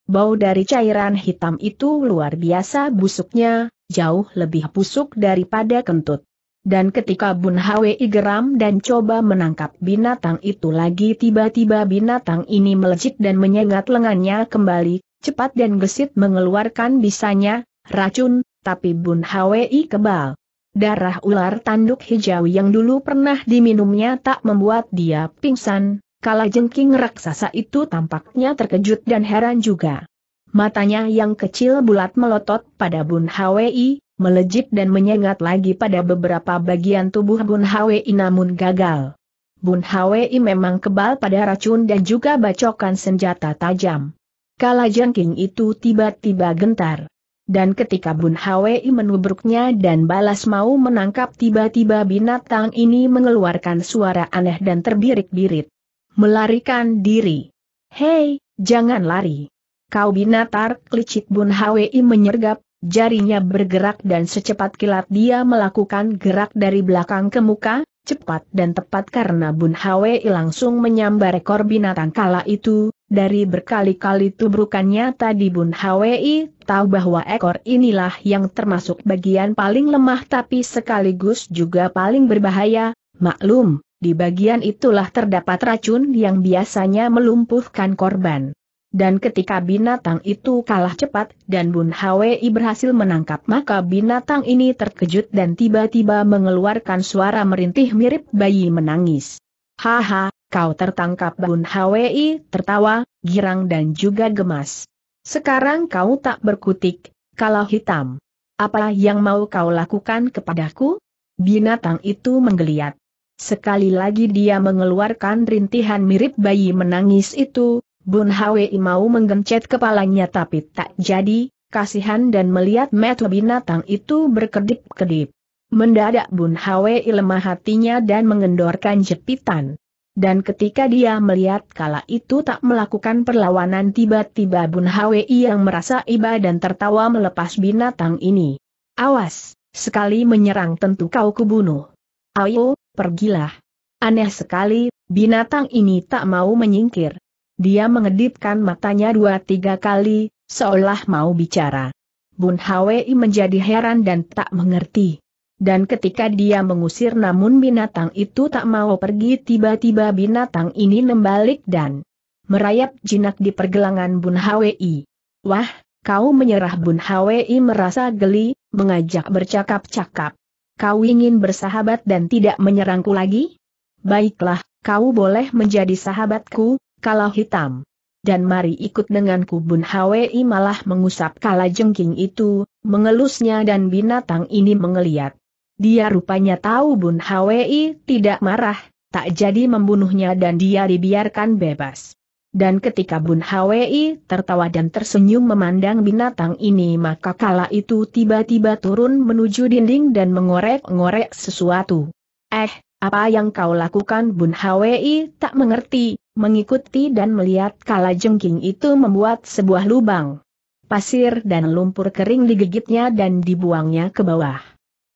Bau dari cairan hitam itu luar biasa busuknya, jauh lebih busuk daripada kentut. Dan ketika Bun Hwi geram dan coba menangkap binatang itu lagi tiba-tiba binatang ini melejit dan menyengat lengannya kembali, cepat dan gesit mengeluarkan bisanya, racun, tapi Bun Hwi kebal. Darah ular tanduk hijau yang dulu pernah diminumnya tak membuat dia pingsan, kala jengking raksasa itu tampaknya terkejut dan heran juga. Matanya yang kecil bulat melotot pada Bun Hwi, melejit dan menyengat lagi pada beberapa bagian tubuh Bun Hwi namun gagal. Bun Hwi memang kebal pada racun dan juga bacokan senjata tajam. Kala jengking itu tiba-tiba gentar. Dan ketika Bun Hwi menubruknya dan balas mau menangkap tiba-tiba binatang ini mengeluarkan suara aneh dan terbirik-birit. Melarikan diri. Hei, jangan lari. Kau binatang, licik Bun Hwi menyergap, jarinya bergerak dan secepat kilat dia melakukan gerak dari belakang ke muka, cepat dan tepat karena Bun Hwi langsung menyambar ekor binatang kala itu, dari berkali-kali tubrukannya tadi Bun Hwi tahu bahwa ekor inilah yang termasuk bagian paling lemah tapi sekaligus juga paling berbahaya, maklum, di bagian itulah terdapat racun yang biasanya melumpuhkan korban. Dan ketika binatang itu kalah cepat dan Bun Hwi berhasil menangkap maka binatang ini terkejut dan tiba-tiba mengeluarkan suara merintih mirip bayi menangis. Haha, kau tertangkap Bun Hwi, tertawa, girang dan juga gemas. Sekarang kau tak berkutik, kalau hitam. Apa yang mau kau lakukan kepadaku? Binatang itu menggeliat. Sekali lagi dia mengeluarkan rintihan mirip bayi menangis itu, Bun Hwi mau menggencet kepalanya tapi tak jadi, kasihan dan melihat metu binatang itu berkedip-kedip. Mendadak Bun Hwi lemah hatinya dan mengendorkan jepitan. Dan ketika dia melihat kala itu tak melakukan perlawanan tiba-tiba Bun Hwi yang merasa iba dan tertawa melepas binatang ini. Awas, sekali menyerang tentu kau kubunuh. Ayo, pergilah. Aneh sekali, binatang ini tak mau menyingkir. Dia mengedipkan matanya dua tiga kali, seolah mau bicara. Bun Hwi menjadi heran dan tak mengerti dan ketika dia mengusir namun binatang itu tak mau pergi tiba-tiba binatang ini membalik dan merayap jinak di pergelangan Bun Hwi. Wah, kau menyerah Bun Hwi merasa geli, mengajak bercakap-cakap. Kau ingin bersahabat dan tidak menyerangku lagi? Baiklah, kau boleh menjadi sahabatku, kalau hitam. Dan mari ikut denganku Bun Hwi malah mengusap kala jengking itu, mengelusnya dan binatang ini mengeliat. Dia rupanya tahu Bun Hwi tidak marah, tak jadi membunuhnya dan dia dibiarkan bebas. Dan ketika Bun Hwi tertawa dan tersenyum memandang binatang ini maka kala itu tiba-tiba turun menuju dinding dan mengorek-ngorek sesuatu. Eh, apa yang kau lakukan Bun Hwi tak mengerti, mengikuti dan melihat kala jengking itu membuat sebuah lubang. Pasir dan lumpur kering digigitnya dan dibuangnya ke bawah.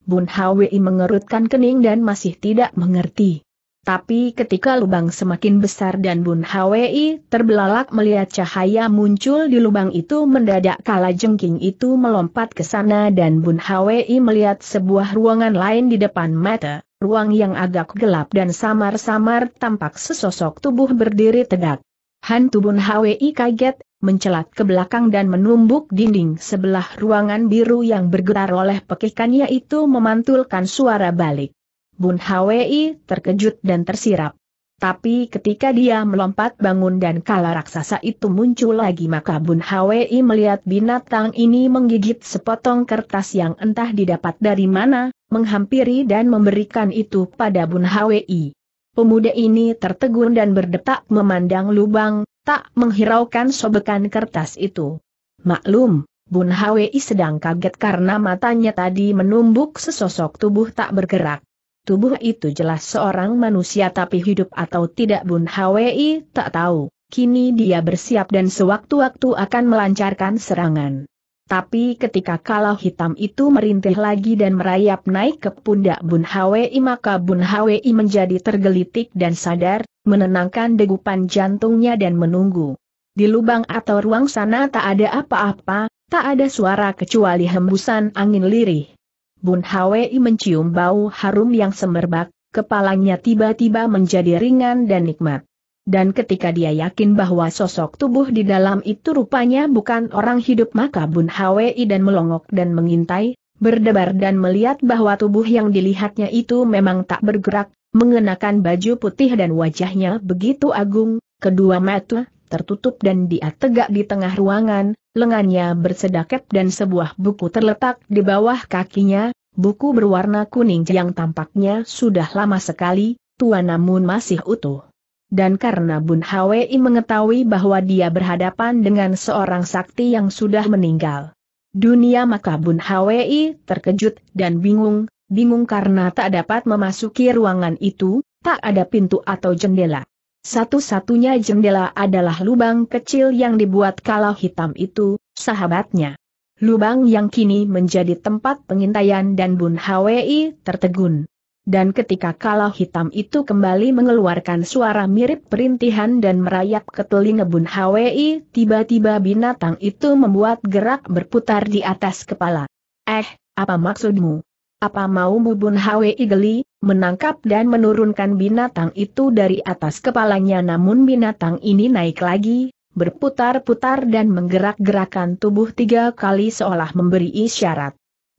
Bun Hwi mengerutkan kening dan masih tidak mengerti. Tapi ketika lubang semakin besar dan Bun Hwi terbelalak melihat cahaya muncul di lubang itu mendadak kala jengking itu melompat ke sana dan Bun Hwi melihat sebuah ruangan lain di depan mata, ruang yang agak gelap dan samar-samar tampak sesosok tubuh berdiri tegak. Hantu Bun Hwi kaget, mencelat ke belakang dan menumbuk dinding sebelah ruangan biru yang bergerak oleh pekikannya itu memantulkan suara balik. Bun Hwi terkejut dan tersirap. Tapi ketika dia melompat bangun dan kala raksasa itu muncul lagi maka Bun Hwi melihat binatang ini menggigit sepotong kertas yang entah didapat dari mana, menghampiri dan memberikan itu pada Bun Hwi. Pemuda ini tertegun dan berdetak memandang lubang, tak menghiraukan sobekan kertas itu. Maklum, Bun Hwi sedang kaget karena matanya tadi menumbuk sesosok tubuh tak bergerak. Tubuh itu jelas seorang manusia tapi hidup atau tidak Bun Hwi tak tahu. Kini dia bersiap dan sewaktu-waktu akan melancarkan serangan. Tapi ketika kalau hitam itu merintih lagi dan merayap naik ke pundak Bun Hwi maka Bun Hwi menjadi tergelitik dan sadar, menenangkan degupan jantungnya dan menunggu. Di lubang atau ruang sana tak ada apa-apa, tak ada suara kecuali hembusan angin lirih. Bun Hwi mencium bau harum yang semerbak, kepalanya tiba-tiba menjadi ringan dan nikmat dan ketika dia yakin bahwa sosok tubuh di dalam itu rupanya bukan orang hidup maka Bun Hwi dan melongok dan mengintai, berdebar dan melihat bahwa tubuh yang dilihatnya itu memang tak bergerak, mengenakan baju putih dan wajahnya begitu agung, kedua mata tertutup dan dia tegak di tengah ruangan, lengannya bersedakep dan sebuah buku terletak di bawah kakinya, buku berwarna kuning yang tampaknya sudah lama sekali, tua namun masih utuh. Dan karena Bun Hwi mengetahui bahwa dia berhadapan dengan seorang sakti yang sudah meninggal. Dunia maka Bun Hwi terkejut dan bingung, bingung karena tak dapat memasuki ruangan itu, tak ada pintu atau jendela. Satu-satunya jendela adalah lubang kecil yang dibuat kalau hitam itu, sahabatnya. Lubang yang kini menjadi tempat pengintaian dan Bun Hwi tertegun dan ketika kalah hitam itu kembali mengeluarkan suara mirip perintihan dan merayap ke telinga Bun Hwi, tiba-tiba binatang itu membuat gerak berputar di atas kepala. Eh, apa maksudmu? Apa mau Bun Hwi geli, menangkap dan menurunkan binatang itu dari atas kepalanya namun binatang ini naik lagi, berputar-putar dan menggerak-gerakan tubuh tiga kali seolah memberi isyarat.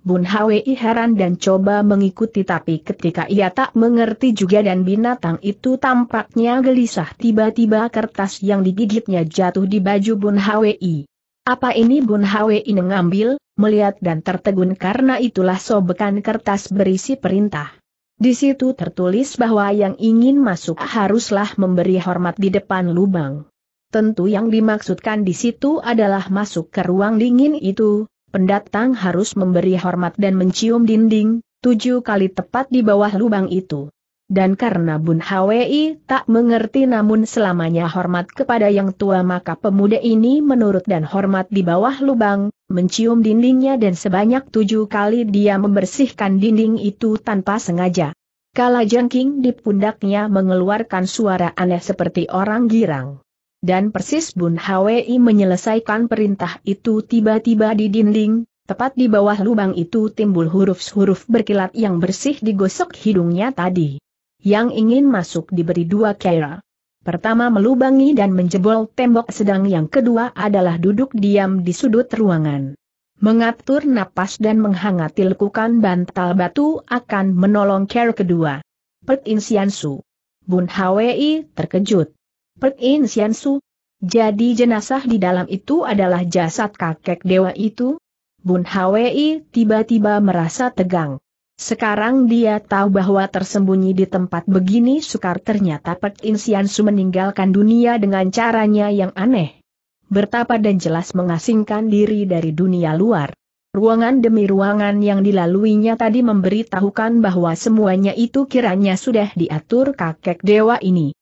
Bun Hwi heran dan coba mengikuti tapi ketika ia tak mengerti juga dan binatang itu tampaknya gelisah tiba-tiba kertas yang digigitnya jatuh di baju Bun Hwi. Apa ini Bun Hwi mengambil, melihat dan tertegun karena itulah sobekan kertas berisi perintah. Di situ tertulis bahwa yang ingin masuk haruslah memberi hormat di depan lubang. Tentu yang dimaksudkan di situ adalah masuk ke ruang dingin itu, pendatang harus memberi hormat dan mencium dinding, tujuh kali tepat di bawah lubang itu. Dan karena Bun Hwi tak mengerti namun selamanya hormat kepada yang tua maka pemuda ini menurut dan hormat di bawah lubang, mencium dindingnya dan sebanyak tujuh kali dia membersihkan dinding itu tanpa sengaja. Kala jengking di pundaknya mengeluarkan suara aneh seperti orang girang. Dan persis Bun Hwi menyelesaikan perintah itu tiba-tiba di dinding, tepat di bawah lubang itu timbul huruf-huruf berkilat yang bersih digosok hidungnya tadi. Yang ingin masuk diberi dua kera. Pertama melubangi dan menjebol tembok sedang yang kedua adalah duduk diam di sudut ruangan. Mengatur napas dan menghangati lekukan bantal batu akan menolong care kedua. Pet Su. Bun Hwi terkejut. Pek In Sian Su. Jadi jenazah di dalam itu adalah jasad kakek dewa itu? Bun Hwi tiba-tiba merasa tegang. Sekarang dia tahu bahwa tersembunyi di tempat begini sukar ternyata Pek In Sian Su meninggalkan dunia dengan caranya yang aneh. Bertapa dan jelas mengasingkan diri dari dunia luar. Ruangan demi ruangan yang dilaluinya tadi memberitahukan bahwa semuanya itu kiranya sudah diatur kakek dewa ini.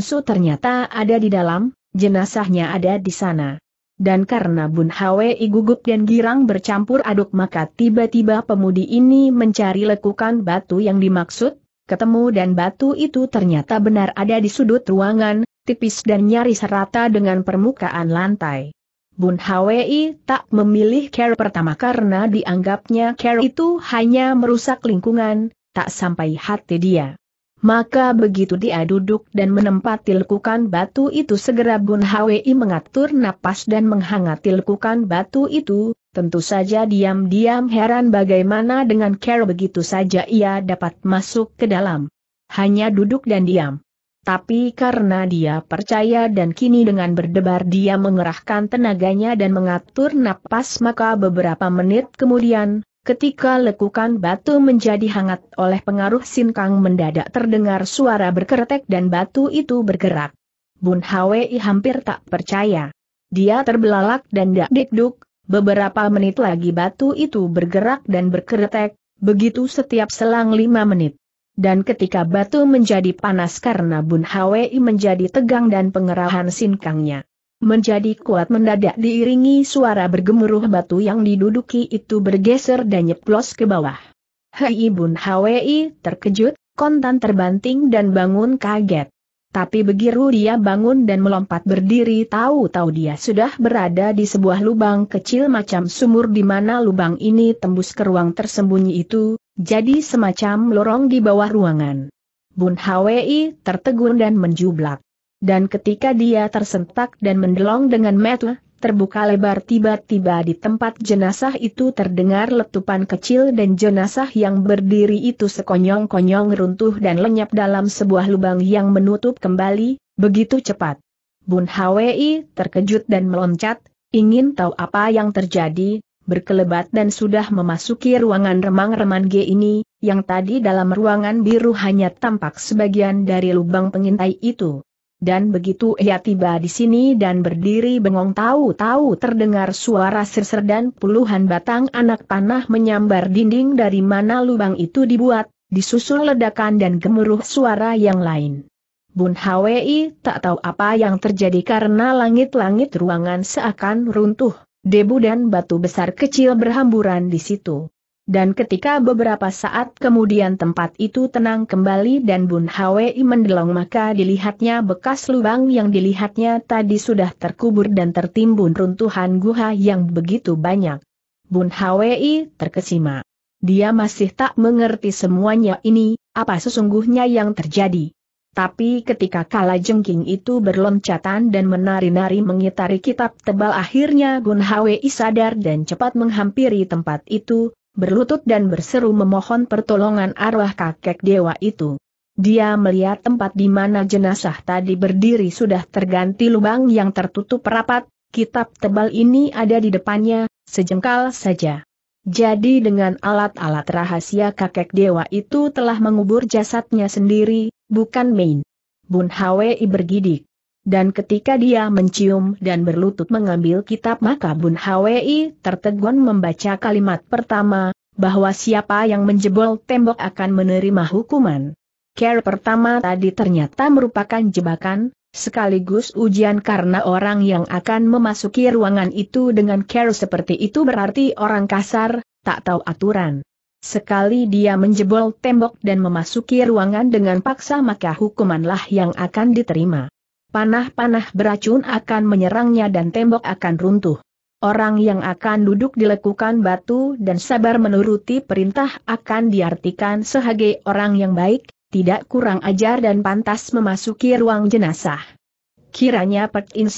Su ternyata ada di dalam, jenazahnya ada di sana. Dan karena Bun Hwei gugup dan girang bercampur aduk maka tiba-tiba pemudi ini mencari lekukan batu yang dimaksud, ketemu dan batu itu ternyata benar ada di sudut ruangan, tipis dan nyaris rata dengan permukaan lantai. Bun Hwei tak memilih care pertama karena dianggapnya care itu hanya merusak lingkungan, tak sampai hati dia. Maka begitu dia duduk dan menempati lekukan batu itu segera Bun Hwi mengatur napas dan menghangati lekukan batu itu, tentu saja diam-diam heran bagaimana dengan Carol begitu saja ia dapat masuk ke dalam. Hanya duduk dan diam. Tapi karena dia percaya dan kini dengan berdebar dia mengerahkan tenaganya dan mengatur napas maka beberapa menit kemudian, Ketika lekukan batu menjadi hangat oleh pengaruh sinkang mendadak terdengar suara berkeretek dan batu itu bergerak. Bun Hwi hampir tak percaya. Dia terbelalak dan dak dikduk, beberapa menit lagi batu itu bergerak dan berkeretek, begitu setiap selang lima menit. Dan ketika batu menjadi panas karena Bun Hwi menjadi tegang dan pengerahan sinkangnya menjadi kuat mendadak diiringi suara bergemuruh batu yang diduduki itu bergeser dan nyeplos ke bawah. Hei Bun Hwi terkejut, kontan terbanting dan bangun kaget. Tapi begitu dia bangun dan melompat berdiri tahu-tahu dia sudah berada di sebuah lubang kecil macam sumur di mana lubang ini tembus ke ruang tersembunyi itu, jadi semacam lorong di bawah ruangan. Bun Hwi tertegun dan menjublak. Dan ketika dia tersentak dan mendelong dengan metu, terbuka lebar tiba-tiba di tempat jenazah itu terdengar letupan kecil dan jenazah yang berdiri itu sekonyong-konyong runtuh dan lenyap dalam sebuah lubang yang menutup kembali, begitu cepat. Bun Hwi terkejut dan meloncat, ingin tahu apa yang terjadi, berkelebat dan sudah memasuki ruangan remang-reman G ini, yang tadi dalam ruangan biru hanya tampak sebagian dari lubang pengintai itu. Dan begitu ia tiba di sini dan berdiri bengong tahu-tahu terdengar suara sirser dan puluhan batang anak panah menyambar dinding dari mana lubang itu dibuat, disusul ledakan dan gemuruh suara yang lain. Bun Hwi tak tahu apa yang terjadi karena langit-langit ruangan seakan runtuh, debu dan batu besar kecil berhamburan di situ dan ketika beberapa saat kemudian tempat itu tenang kembali dan Bun Hwi mendelong maka dilihatnya bekas lubang yang dilihatnya tadi sudah terkubur dan tertimbun runtuhan guha yang begitu banyak. Bun Hwi terkesima. Dia masih tak mengerti semuanya ini, apa sesungguhnya yang terjadi. Tapi ketika kala jengking itu berloncatan dan menari-nari mengitari kitab tebal akhirnya Gun Hwi sadar dan cepat menghampiri tempat itu, berlutut dan berseru memohon pertolongan arwah kakek dewa itu. Dia melihat tempat di mana jenazah tadi berdiri sudah terganti lubang yang tertutup rapat, kitab tebal ini ada di depannya, sejengkal saja. Jadi dengan alat-alat rahasia kakek dewa itu telah mengubur jasadnya sendiri, bukan main. Bun Hwi bergidik dan ketika dia mencium dan berlutut mengambil kitab maka Bun Hwi tertegun membaca kalimat pertama, bahwa siapa yang menjebol tembok akan menerima hukuman. Care pertama tadi ternyata merupakan jebakan, sekaligus ujian karena orang yang akan memasuki ruangan itu dengan care seperti itu berarti orang kasar, tak tahu aturan. Sekali dia menjebol tembok dan memasuki ruangan dengan paksa maka hukumanlah yang akan diterima. Panah-panah beracun akan menyerangnya dan tembok akan runtuh. Orang yang akan duduk di batu dan sabar menuruti perintah akan diartikan sebagai orang yang baik, tidak kurang ajar dan pantas memasuki ruang jenazah. Kiranya Pek In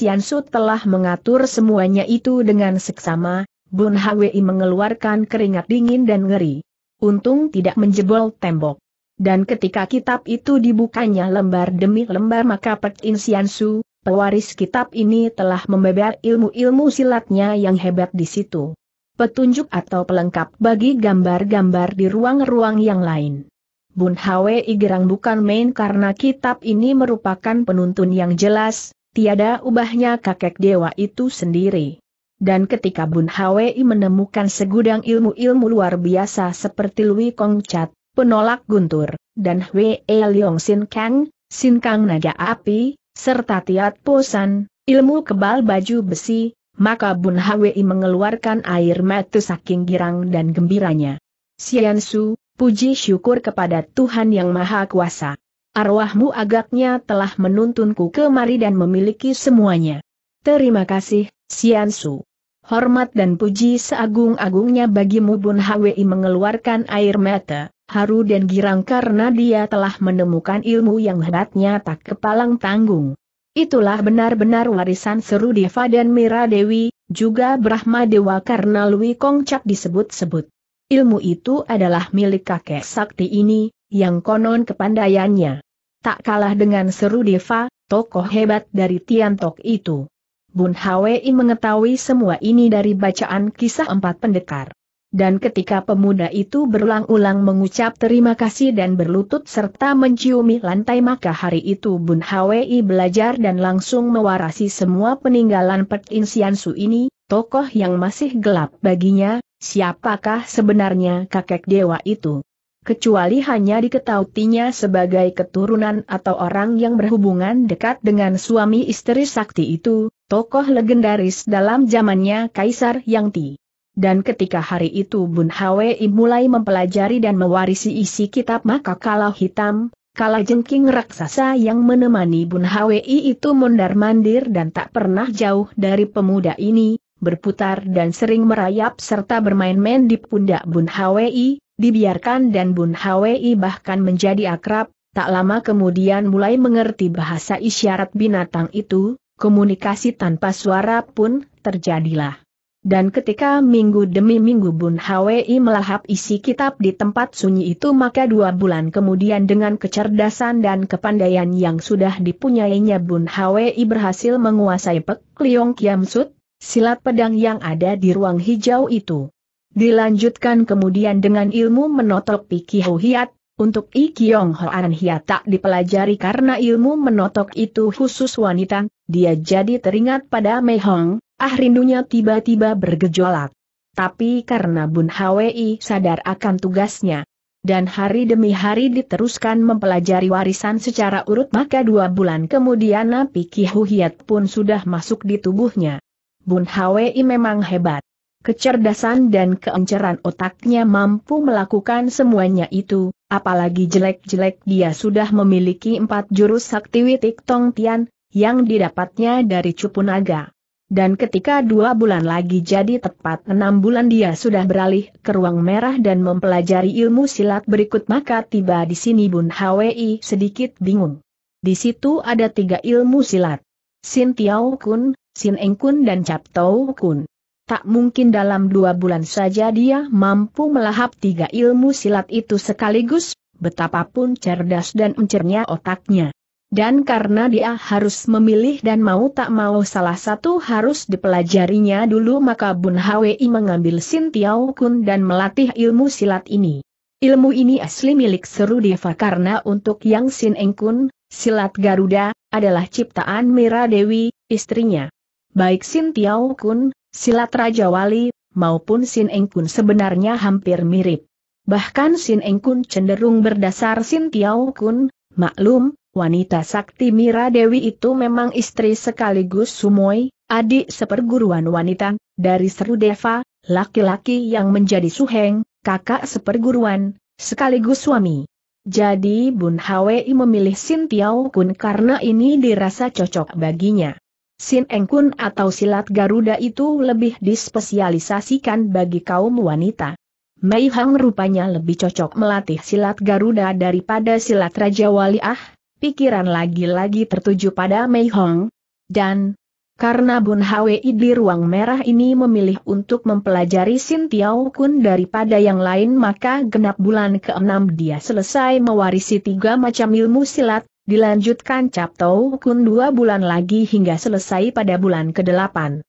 telah mengatur semuanya itu dengan seksama, Bun Hwi mengeluarkan keringat dingin dan ngeri. Untung tidak menjebol tembok dan ketika kitab itu dibukanya lembar demi lembar maka Pek In Sian Su, pewaris kitab ini telah membeber ilmu-ilmu silatnya yang hebat di situ. Petunjuk atau pelengkap bagi gambar-gambar di ruang-ruang yang lain. Bun Hwe Gerang bukan main karena kitab ini merupakan penuntun yang jelas, tiada ubahnya kakek dewa itu sendiri. Dan ketika Bun Hwe menemukan segudang ilmu-ilmu luar biasa seperti Lui Kong Chat, penolak guntur, dan Hwee Leong Sin Kang, Sin Kang Naga Api, serta Tiat Posan, ilmu kebal baju besi, maka Bun Hwi mengeluarkan air mata saking girang dan gembiranya. Sian Su, puji syukur kepada Tuhan Yang Maha Kuasa. Arwahmu agaknya telah menuntunku kemari dan memiliki semuanya. Terima kasih, Sian Su. Hormat dan puji seagung-agungnya bagimu Bun Hwi mengeluarkan air mata haru dan girang karena dia telah menemukan ilmu yang hebatnya tak kepalang tanggung. Itulah benar-benar warisan seru Deva dan Mira Dewi, juga Brahma Dewa karena Lui Kongcak disebut-sebut. Ilmu itu adalah milik kakek sakti ini, yang konon kepandaiannya. Tak kalah dengan seru Deva, tokoh hebat dari Tiantok itu. Bun Hwi mengetahui semua ini dari bacaan kisah empat pendekar dan ketika pemuda itu berulang-ulang mengucap terima kasih dan berlutut serta menciumi lantai maka hari itu Bun Hwi belajar dan langsung mewarasi semua peninggalan Pet Su ini, tokoh yang masih gelap baginya, siapakah sebenarnya kakek dewa itu. Kecuali hanya diketahuinya sebagai keturunan atau orang yang berhubungan dekat dengan suami istri sakti itu, tokoh legendaris dalam zamannya Kaisar Yangti. Dan ketika hari itu Bun Hwi mulai mempelajari dan mewarisi isi kitab maka kalau hitam, Kala jengking raksasa yang menemani Bun Hwi itu mondar-mandir dan tak pernah jauh dari pemuda ini, berputar dan sering merayap serta bermain-main di pundak Bun Hwi, dibiarkan dan Bun Hwi bahkan menjadi akrab, tak lama kemudian mulai mengerti bahasa isyarat binatang itu, komunikasi tanpa suara pun terjadilah. Dan ketika minggu demi minggu Bun Hwi melahap isi kitab di tempat sunyi itu maka dua bulan kemudian dengan kecerdasan dan kepandaian yang sudah dipunyainya Bun Hwi berhasil menguasai Pek Liong Kiam Sut, silat pedang yang ada di ruang hijau itu. Dilanjutkan kemudian dengan ilmu menotok Piki Hiat, untuk I Kiong Hoan Hiat tak dipelajari karena ilmu menotok itu khusus wanita, dia jadi teringat pada Mei Hong, Ah rindunya tiba-tiba bergejolak. Tapi karena Bun Hwi sadar akan tugasnya, dan hari demi hari diteruskan mempelajari warisan secara urut maka dua bulan kemudian Napi Kihuhiat pun sudah masuk di tubuhnya. Bun Hwi memang hebat. Kecerdasan dan keenceran otaknya mampu melakukan semuanya itu, apalagi jelek-jelek dia sudah memiliki empat jurus sakti Witik Tong Tian, yang didapatnya dari Cupunaga dan ketika dua bulan lagi jadi tepat enam bulan dia sudah beralih ke ruang merah dan mempelajari ilmu silat berikut maka tiba di sini Bun Hwi sedikit bingung. Di situ ada tiga ilmu silat. Sin Tiao Kun, Sin Eng Kun dan Cap Tau Kun. Tak mungkin dalam dua bulan saja dia mampu melahap tiga ilmu silat itu sekaligus, betapapun cerdas dan encernya otaknya. Dan karena dia harus memilih dan mau tak mau salah satu harus dipelajarinya dulu maka Bun Hwi mengambil Sin Tiao Kun dan melatih ilmu silat ini. Ilmu ini asli milik Seru Deva karena untuk yang Sin Eng Kun, silat Garuda, adalah ciptaan Mira Dewi, istrinya. Baik Sin Tiao Kun, silat Raja Wali, maupun Sin Eng Kun sebenarnya hampir mirip. Bahkan Sin Eng Kun cenderung berdasar Sin Tiao Kun, maklum, Wanita sakti Mira Dewi itu memang istri sekaligus sumoy, adik seperguruan wanita, dari Seru Deva, laki-laki yang menjadi Suheng, kakak seperguruan, sekaligus suami. Jadi Bun Hwi memilih Sin Tiao Kun karena ini dirasa cocok baginya. Sin Eng Kun atau silat Garuda itu lebih dispesialisasikan bagi kaum wanita. Mei Hang rupanya lebih cocok melatih silat Garuda daripada silat Raja Waliah, pikiran lagi-lagi tertuju pada Mei Hong. Dan, karena Bun Hwi di ruang merah ini memilih untuk mempelajari Sin Tiao Kun daripada yang lain maka genap bulan ke-6 dia selesai mewarisi tiga macam ilmu silat, dilanjutkan Cap Tau Kun dua bulan lagi hingga selesai pada bulan ke-8.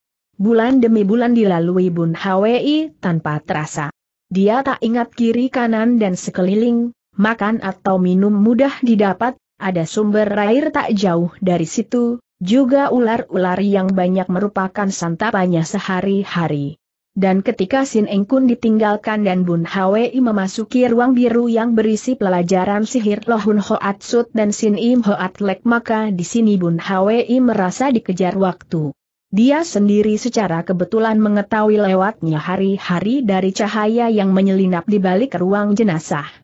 Bulan demi bulan dilalui Bun Hwi tanpa terasa. Dia tak ingat kiri kanan dan sekeliling, makan atau minum mudah didapat, ada sumber air tak jauh dari situ, juga ular-ular yang banyak merupakan santapannya sehari-hari. Dan ketika Sin Eng Kun ditinggalkan dan Bun Hwi memasuki ruang biru yang berisi pelajaran sihir Lohun Sud dan Sin Im Lek maka di sini Bun Hwi merasa dikejar waktu. Dia sendiri secara kebetulan mengetahui lewatnya hari-hari dari cahaya yang menyelinap di balik ruang jenazah.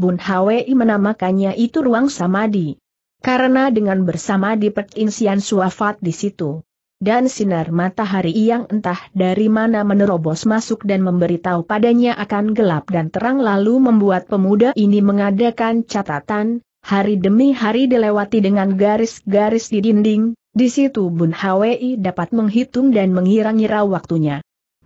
Bun Hwi menamakannya itu ruang samadi. Karena dengan bersama di Insian Suafat di situ. Dan sinar matahari yang entah dari mana menerobos masuk dan memberitahu padanya akan gelap dan terang lalu membuat pemuda ini mengadakan catatan, hari demi hari dilewati dengan garis-garis di dinding, di situ Bun Hwi dapat menghitung dan mengira-ngira waktunya.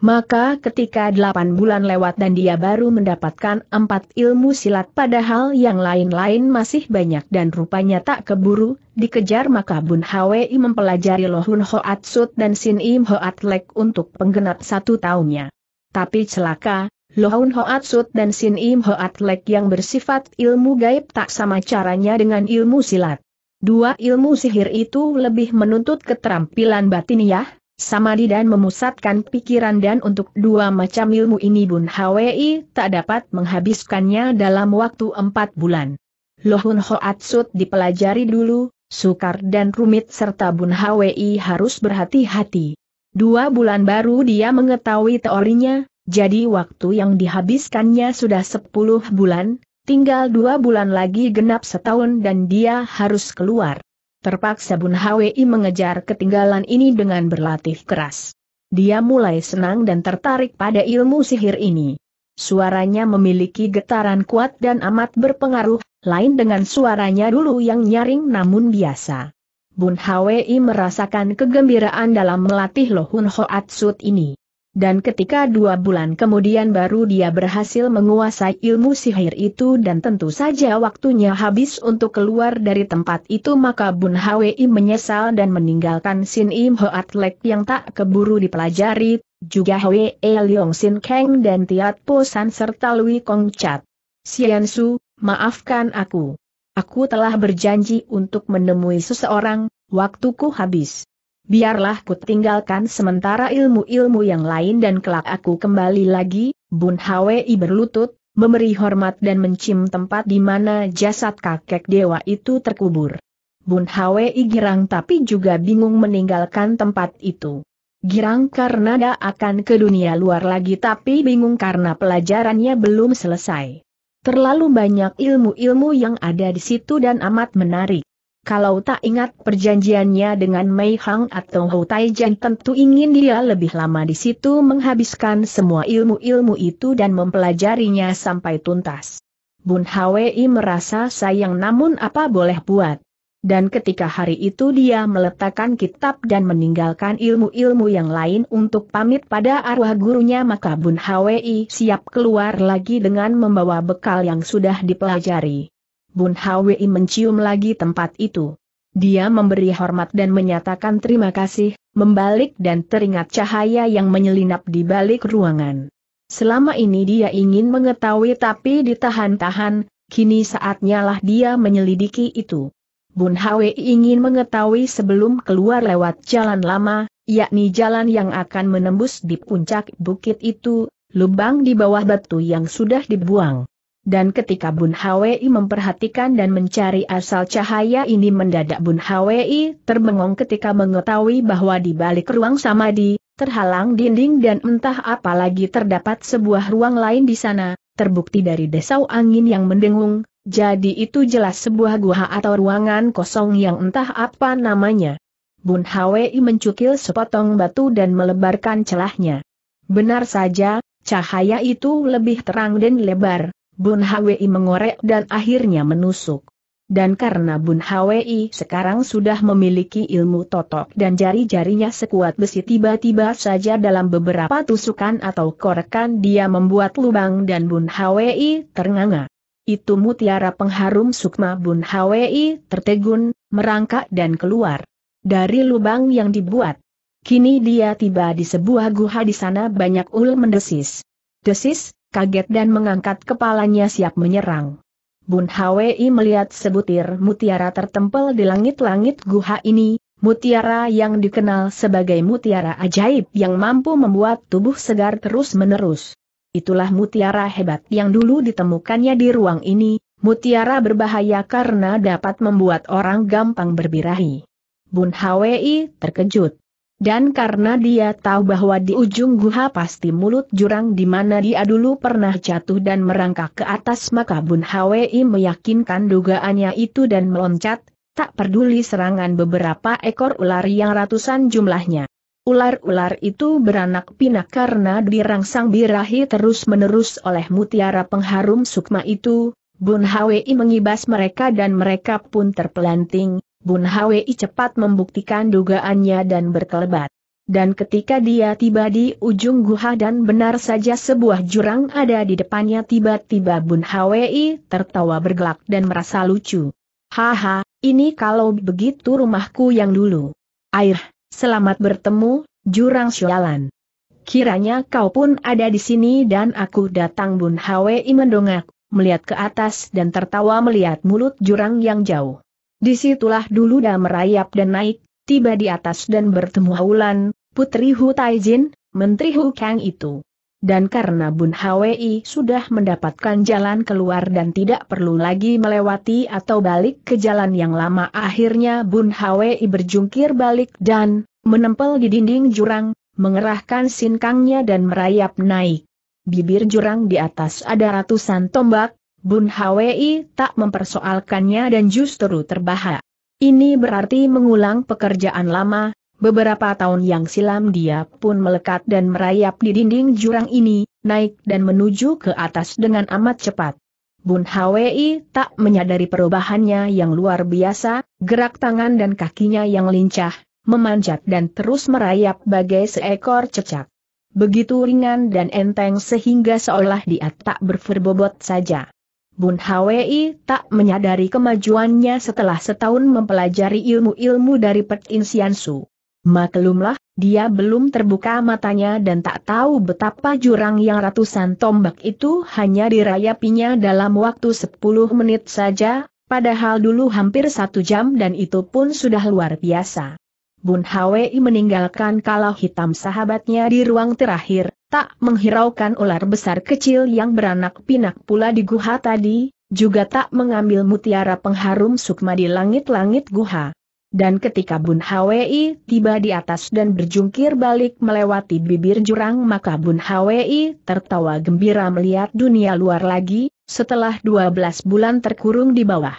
Maka ketika delapan bulan lewat dan dia baru mendapatkan empat ilmu silat padahal yang lain-lain masih banyak dan rupanya tak keburu, dikejar maka Bun Hwi mempelajari Lohun Hoat Sut dan Sin Im Hoat Lek untuk penggenap satu tahunnya. Tapi celaka, Lohun Hoat Sut dan Sin Im Hoat Lek yang bersifat ilmu gaib tak sama caranya dengan ilmu silat. Dua ilmu sihir itu lebih menuntut keterampilan batiniah, Samadi dan memusatkan pikiran dan untuk dua macam ilmu ini Bun Hwi tak dapat menghabiskannya dalam waktu empat bulan. Lohun Hoatsut dipelajari dulu, sukar dan rumit serta Bun Hwi harus berhati-hati. Dua bulan baru dia mengetahui teorinya, jadi waktu yang dihabiskannya sudah sepuluh bulan, tinggal dua bulan lagi genap setahun dan dia harus keluar. Terpaksa Bun Hwi mengejar ketinggalan ini dengan berlatih keras. Dia mulai senang dan tertarik pada ilmu sihir ini. Suaranya memiliki getaran kuat dan amat berpengaruh, lain dengan suaranya dulu yang nyaring namun biasa. Bun Hwi merasakan kegembiraan dalam melatih Lohun Sut ini dan ketika dua bulan kemudian baru dia berhasil menguasai ilmu sihir itu dan tentu saja waktunya habis untuk keluar dari tempat itu maka Bun Hwi menyesal dan meninggalkan Sin Im Ho Atlek yang tak keburu dipelajari, juga E Leong Sin Kang dan Tiat Po San serta Lui Kong Chat. Sian Su, maafkan aku. Aku telah berjanji untuk menemui seseorang, waktuku habis biarlah ku tinggalkan sementara ilmu-ilmu yang lain dan kelak aku kembali lagi, Bun Hwi berlutut, memberi hormat dan mencium tempat di mana jasad kakek dewa itu terkubur. Bun Hwi girang tapi juga bingung meninggalkan tempat itu. Girang karena dia akan ke dunia luar lagi tapi bingung karena pelajarannya belum selesai. Terlalu banyak ilmu-ilmu yang ada di situ dan amat menarik kalau tak ingat perjanjiannya dengan Mei Hang atau Hou Taijian tentu ingin dia lebih lama di situ menghabiskan semua ilmu-ilmu itu dan mempelajarinya sampai tuntas. Bun Hwei merasa sayang namun apa boleh buat. Dan ketika hari itu dia meletakkan kitab dan meninggalkan ilmu-ilmu yang lain untuk pamit pada arwah gurunya maka Bun Hwei siap keluar lagi dengan membawa bekal yang sudah dipelajari. Bun Hwi mencium lagi tempat itu. Dia memberi hormat dan menyatakan terima kasih, membalik dan teringat cahaya yang menyelinap di balik ruangan. Selama ini dia ingin mengetahui tapi ditahan-tahan, kini saatnya lah dia menyelidiki itu. Bun Hwi ingin mengetahui sebelum keluar lewat jalan lama, yakni jalan yang akan menembus di puncak bukit itu, lubang di bawah batu yang sudah dibuang. Dan ketika Bun Hwi memperhatikan dan mencari asal cahaya ini mendadak Bun Hwi terbengong ketika mengetahui bahwa di balik ruang samadi, terhalang dinding dan entah apalagi terdapat sebuah ruang lain di sana, terbukti dari desau angin yang mendengung, jadi itu jelas sebuah guha atau ruangan kosong yang entah apa namanya. Bun Hwi mencukil sepotong batu dan melebarkan celahnya. Benar saja, cahaya itu lebih terang dan lebar, Bun Hwi mengorek dan akhirnya menusuk. Dan karena Bun Hwi sekarang sudah memiliki ilmu totok dan jari-jarinya sekuat besi tiba-tiba saja dalam beberapa tusukan atau korekan dia membuat lubang dan Bun Hwi ternganga. Itu mutiara pengharum sukma Bun Hwi tertegun, merangkak dan keluar. Dari lubang yang dibuat. Kini dia tiba di sebuah guha di sana banyak ul mendesis. Desis, kaget dan mengangkat kepalanya siap menyerang. Bun Hwi melihat sebutir mutiara tertempel di langit-langit guha ini, mutiara yang dikenal sebagai mutiara ajaib yang mampu membuat tubuh segar terus-menerus. Itulah mutiara hebat yang dulu ditemukannya di ruang ini, mutiara berbahaya karena dapat membuat orang gampang berbirahi. Bun Hwi terkejut. Dan karena dia tahu bahwa di ujung guha pasti mulut jurang di mana dia dulu pernah jatuh dan merangkak ke atas maka Bun Hwi meyakinkan dugaannya itu dan meloncat, tak peduli serangan beberapa ekor ular yang ratusan jumlahnya. Ular-ular itu beranak pinak karena dirangsang birahi terus-menerus oleh mutiara pengharum sukma itu, Bun Hwi mengibas mereka dan mereka pun terpelanting, Bun Hwi cepat membuktikan dugaannya dan berkelebat. Dan ketika dia tiba di ujung guha dan benar saja sebuah jurang ada di depannya tiba-tiba Bun Hwi tertawa bergelak dan merasa lucu. Haha, ini kalau begitu rumahku yang dulu. Air, selamat bertemu, jurang syualan. Kiranya kau pun ada di sini dan aku datang Bun Hwi mendongak, melihat ke atas dan tertawa melihat mulut jurang yang jauh. Disitulah dulu dah merayap dan naik, tiba di atas dan bertemu Haulan, Putri Hu Taijin, Menteri Hu Kang itu. Dan karena Bun Hwi sudah mendapatkan jalan keluar dan tidak perlu lagi melewati atau balik ke jalan yang lama akhirnya Bun Hwi berjungkir balik dan, menempel di dinding jurang, mengerahkan sinkangnya dan merayap naik. Bibir jurang di atas ada ratusan tombak, Bun Hwi tak mempersoalkannya dan justru terbahak. Ini berarti mengulang pekerjaan lama, beberapa tahun yang silam dia pun melekat dan merayap di dinding jurang ini, naik dan menuju ke atas dengan amat cepat. Bun Hwi tak menyadari perubahannya yang luar biasa, gerak tangan dan kakinya yang lincah, memanjat dan terus merayap bagai seekor cecak. Begitu ringan dan enteng sehingga seolah dia tak berferbobot saja. Bun Hwi tak menyadari kemajuannya setelah setahun mempelajari ilmu-ilmu dari Petinsian Siansu. Maklumlah, dia belum terbuka matanya dan tak tahu betapa jurang yang ratusan tombak itu hanya dirayapinya dalam waktu 10 menit saja, padahal dulu hampir satu jam dan itu pun sudah luar biasa. Bun Hwi meninggalkan kalau hitam sahabatnya di ruang terakhir, tak menghiraukan ular besar kecil yang beranak pinak pula di guha tadi, juga tak mengambil mutiara pengharum sukma di langit-langit guha. Dan ketika Bun Hwi tiba di atas dan berjungkir balik melewati bibir jurang maka Bun Hwi tertawa gembira melihat dunia luar lagi, setelah 12 bulan terkurung di bawah.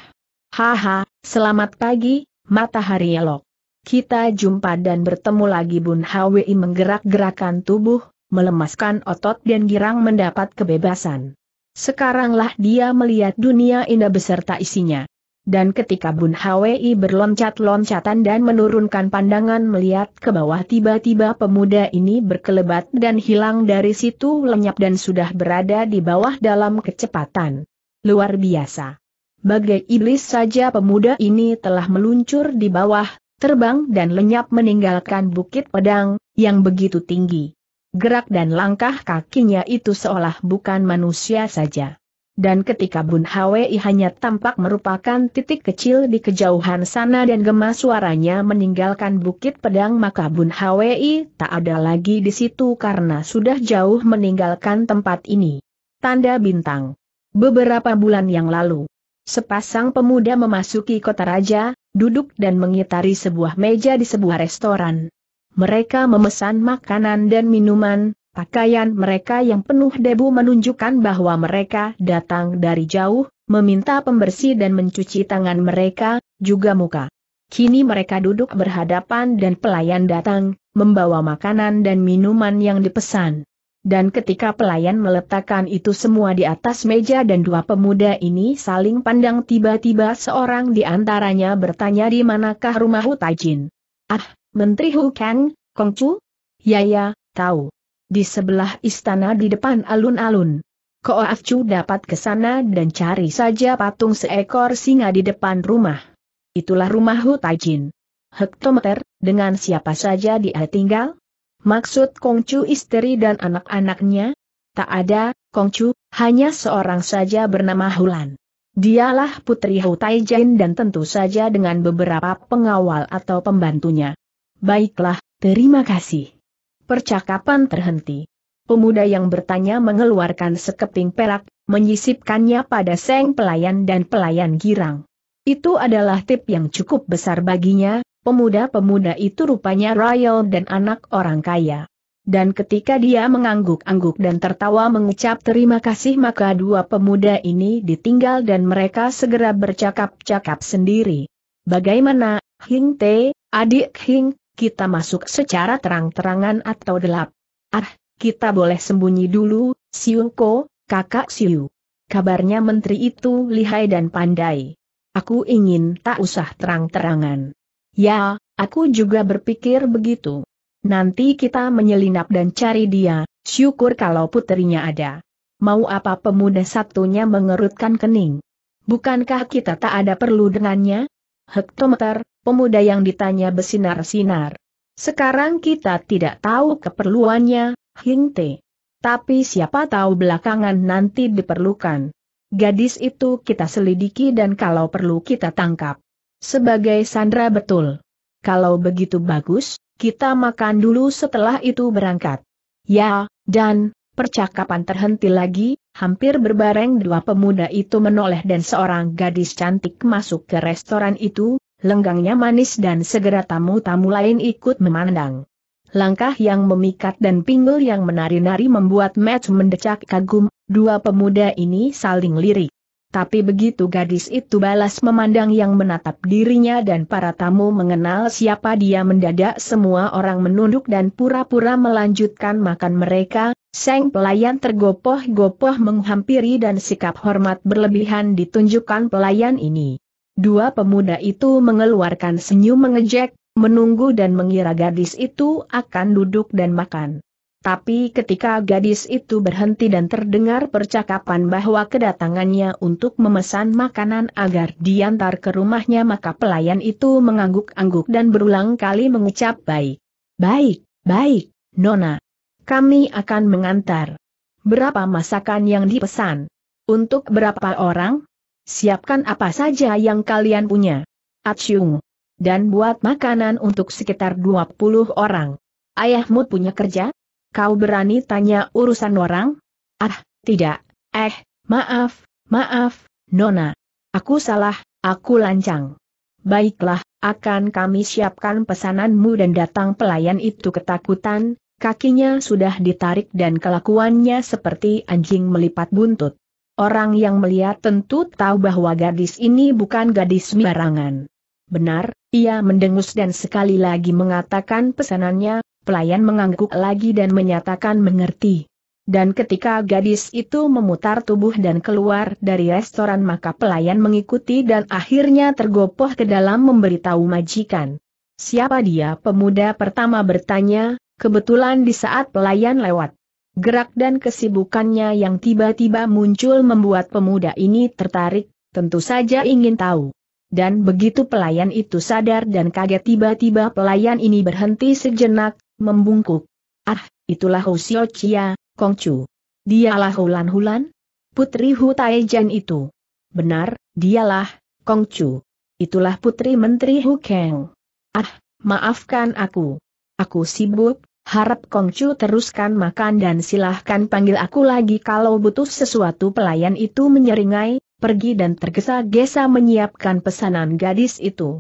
Haha, selamat pagi, matahari elok. Kita jumpa dan bertemu lagi Bun Hwi menggerak-gerakan tubuh, melemaskan otot dan girang mendapat kebebasan. Sekaranglah dia melihat dunia indah beserta isinya. Dan ketika Bun Hwi berloncat-loncatan dan menurunkan pandangan melihat ke bawah tiba-tiba pemuda ini berkelebat dan hilang dari situ lenyap dan sudah berada di bawah dalam kecepatan. Luar biasa. Bagai iblis saja pemuda ini telah meluncur di bawah, terbang dan lenyap meninggalkan bukit pedang, yang begitu tinggi. Gerak dan langkah kakinya itu seolah bukan manusia saja. Dan ketika Bun Hwi hanya tampak merupakan titik kecil di kejauhan sana dan gemas suaranya meninggalkan bukit pedang maka Bun Hwi tak ada lagi di situ karena sudah jauh meninggalkan tempat ini. Tanda bintang. Beberapa bulan yang lalu, sepasang pemuda memasuki kota raja, duduk dan mengitari sebuah meja di sebuah restoran. Mereka memesan makanan dan minuman, pakaian mereka yang penuh debu menunjukkan bahwa mereka datang dari jauh, meminta pembersih dan mencuci tangan mereka, juga muka. Kini mereka duduk berhadapan dan pelayan datang, membawa makanan dan minuman yang dipesan. Dan ketika pelayan meletakkan itu semua di atas meja dan dua pemuda ini saling pandang tiba-tiba seorang di antaranya bertanya di manakah rumah Hutajin. Ah, Menteri Hu Kang, Kongcu? Ya ya, tahu. Di sebelah istana di depan alun-alun. Koafcu dapat ke sana dan cari saja patung seekor singa di depan rumah. Itulah rumah Hu Taijin. Hektometer, dengan siapa saja dia tinggal? Maksud Kongcu istri dan anak-anaknya? Tak ada, Kongcu, hanya seorang saja bernama Hulan. Dialah putri Hu Taijin dan tentu saja dengan beberapa pengawal atau pembantunya. Baiklah, terima kasih. Percakapan terhenti. Pemuda yang bertanya mengeluarkan sekeping perak, menyisipkannya pada seng pelayan dan pelayan girang. Itu adalah tip yang cukup besar baginya, pemuda-pemuda itu rupanya royal dan anak orang kaya. Dan ketika dia mengangguk-angguk dan tertawa mengucap terima kasih maka dua pemuda ini ditinggal dan mereka segera bercakap-cakap sendiri. Bagaimana, Hing Te, adik Hing, kita masuk secara terang-terangan atau gelap. Ah, kita boleh sembunyi dulu, Siungko, kakak Siu. Kabarnya menteri itu lihai dan pandai. Aku ingin tak usah terang-terangan. Ya, aku juga berpikir begitu. Nanti kita menyelinap dan cari dia, syukur kalau putrinya ada. Mau apa pemuda satunya mengerutkan kening? Bukankah kita tak ada perlu dengannya? hektometer, pemuda yang ditanya bersinar-sinar. Sekarang kita tidak tahu keperluannya, hingte. Tapi siapa tahu belakangan nanti diperlukan. Gadis itu kita selidiki dan kalau perlu kita tangkap. Sebagai sandra betul. Kalau begitu bagus, kita makan dulu setelah itu berangkat. Ya, dan, percakapan terhenti lagi, Hampir berbareng dua pemuda itu menoleh dan seorang gadis cantik masuk ke restoran itu, lenggangnya manis dan segera tamu-tamu lain ikut memandang. Langkah yang memikat dan pinggul yang menari-nari membuat Matt mendecak kagum, dua pemuda ini saling lirik. Tapi begitu gadis itu balas memandang yang menatap dirinya dan para tamu mengenal siapa dia mendadak semua orang menunduk dan pura-pura melanjutkan makan mereka, Seng pelayan tergopoh-gopoh menghampiri dan sikap hormat berlebihan ditunjukkan pelayan ini. Dua pemuda itu mengeluarkan senyum mengejek, menunggu dan mengira gadis itu akan duduk dan makan. Tapi ketika gadis itu berhenti dan terdengar percakapan bahwa kedatangannya untuk memesan makanan agar diantar ke rumahnya maka pelayan itu mengangguk-angguk dan berulang kali mengucap baik. Baik, baik, Nona. Kami akan mengantar. Berapa masakan yang dipesan? Untuk berapa orang? Siapkan apa saja yang kalian punya. Atsyung. Dan buat makanan untuk sekitar 20 orang. Ayahmu punya kerja? Kau berani tanya urusan orang? Ah, tidak. Eh, maaf, maaf, Nona. Aku salah, aku lancang. Baiklah, akan kami siapkan pesananmu dan datang pelayan itu ketakutan, Kakinya sudah ditarik dan kelakuannya seperti anjing melipat buntut. Orang yang melihat tentu tahu bahwa gadis ini bukan gadis sembarangan. Benar, ia mendengus dan sekali lagi mengatakan pesanannya, pelayan mengangguk lagi dan menyatakan mengerti. Dan ketika gadis itu memutar tubuh dan keluar dari restoran maka pelayan mengikuti dan akhirnya tergopoh ke dalam memberitahu majikan. Siapa dia pemuda pertama bertanya, Kebetulan di saat pelayan lewat. Gerak dan kesibukannya yang tiba-tiba muncul membuat pemuda ini tertarik, tentu saja ingin tahu. Dan begitu pelayan itu sadar dan kaget tiba-tiba pelayan ini berhenti sejenak, membungkuk. Ah, itulah Hu Chia, Kongcu. Dialah Hulan-Hulan? Putri Hu Taijian itu. Benar, dialah, Kongcu. Itulah putri Menteri Hu Keng. Ah, maafkan aku. Aku sibuk, harap Kongcu teruskan makan dan silahkan panggil aku lagi kalau butuh sesuatu pelayan itu menyeringai, pergi dan tergesa-gesa menyiapkan pesanan gadis itu.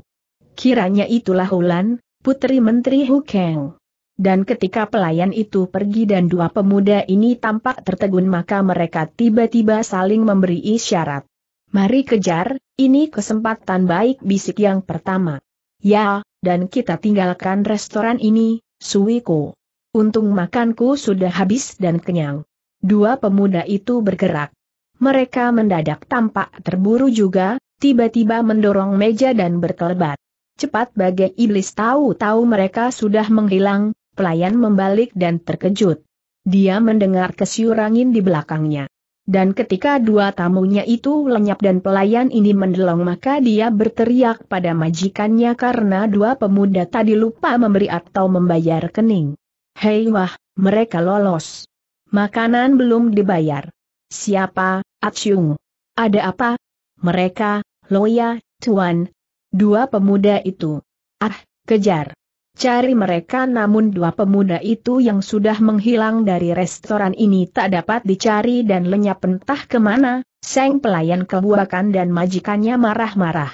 Kiranya itulah Hulan, putri Menteri Hu Kang. Dan ketika pelayan itu pergi dan dua pemuda ini tampak tertegun maka mereka tiba-tiba saling memberi isyarat. Mari kejar, ini kesempatan baik bisik yang pertama. Ya, dan kita tinggalkan restoran ini, Suiko. Untung makanku sudah habis dan kenyang. Dua pemuda itu bergerak. Mereka mendadak tampak terburu juga, tiba-tiba mendorong meja dan berkelebat. Cepat bagai iblis tahu-tahu mereka sudah menghilang, pelayan membalik dan terkejut. Dia mendengar kesiurangin di belakangnya. Dan ketika dua tamunya itu lenyap dan pelayan ini mendelong maka dia berteriak pada majikannya karena dua pemuda tadi lupa memberi atau membayar kening. Hei wah, mereka lolos. Makanan belum dibayar. Siapa, Atsyung? Ada apa? Mereka, Loya, Tuan. Dua pemuda itu. Ah, kejar. Cari mereka namun dua pemuda itu yang sudah menghilang dari restoran ini tak dapat dicari dan lenyap entah kemana, seng pelayan kebuakan dan majikannya marah-marah.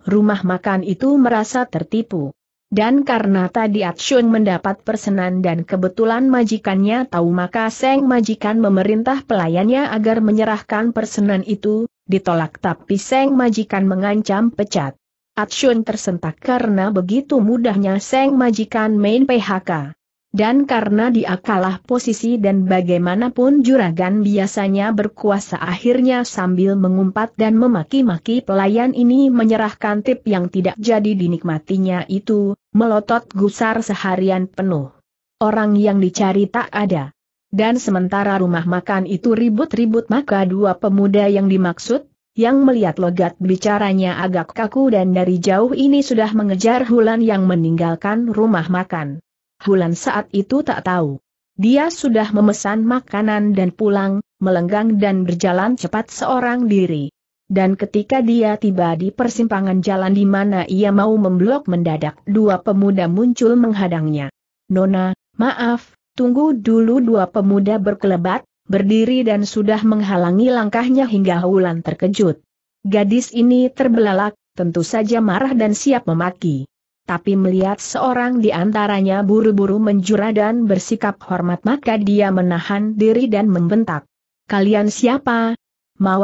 Rumah makan itu merasa tertipu. Dan karena tadi Atsun mendapat persenan dan kebetulan majikannya tahu maka Seng majikan memerintah pelayannya agar menyerahkan persenan itu, ditolak tapi Seng majikan mengancam pecat. Atsun tersentak karena begitu mudahnya Seng majikan main PHK. Dan karena dia kalah posisi dan bagaimanapun juragan biasanya berkuasa akhirnya sambil mengumpat dan memaki-maki pelayan ini menyerahkan tip yang tidak jadi dinikmatinya itu, melotot gusar seharian penuh. Orang yang dicari tak ada. Dan sementara rumah makan itu ribut-ribut maka dua pemuda yang dimaksud, yang melihat logat bicaranya agak kaku dan dari jauh ini sudah mengejar Hulan yang meninggalkan rumah makan. Hulan saat itu tak tahu. Dia sudah memesan makanan dan pulang, melenggang dan berjalan cepat seorang diri. Dan ketika dia tiba di persimpangan jalan di mana ia mau memblok mendadak dua pemuda muncul menghadangnya. Nona, maaf, tunggu dulu dua pemuda berkelebat, berdiri dan sudah menghalangi langkahnya hingga Hulan terkejut. Gadis ini terbelalak, tentu saja marah dan siap memaki. Tapi melihat seorang di antaranya buru-buru menjura dan bersikap hormat maka dia menahan diri dan membentak. Kalian siapa? Mau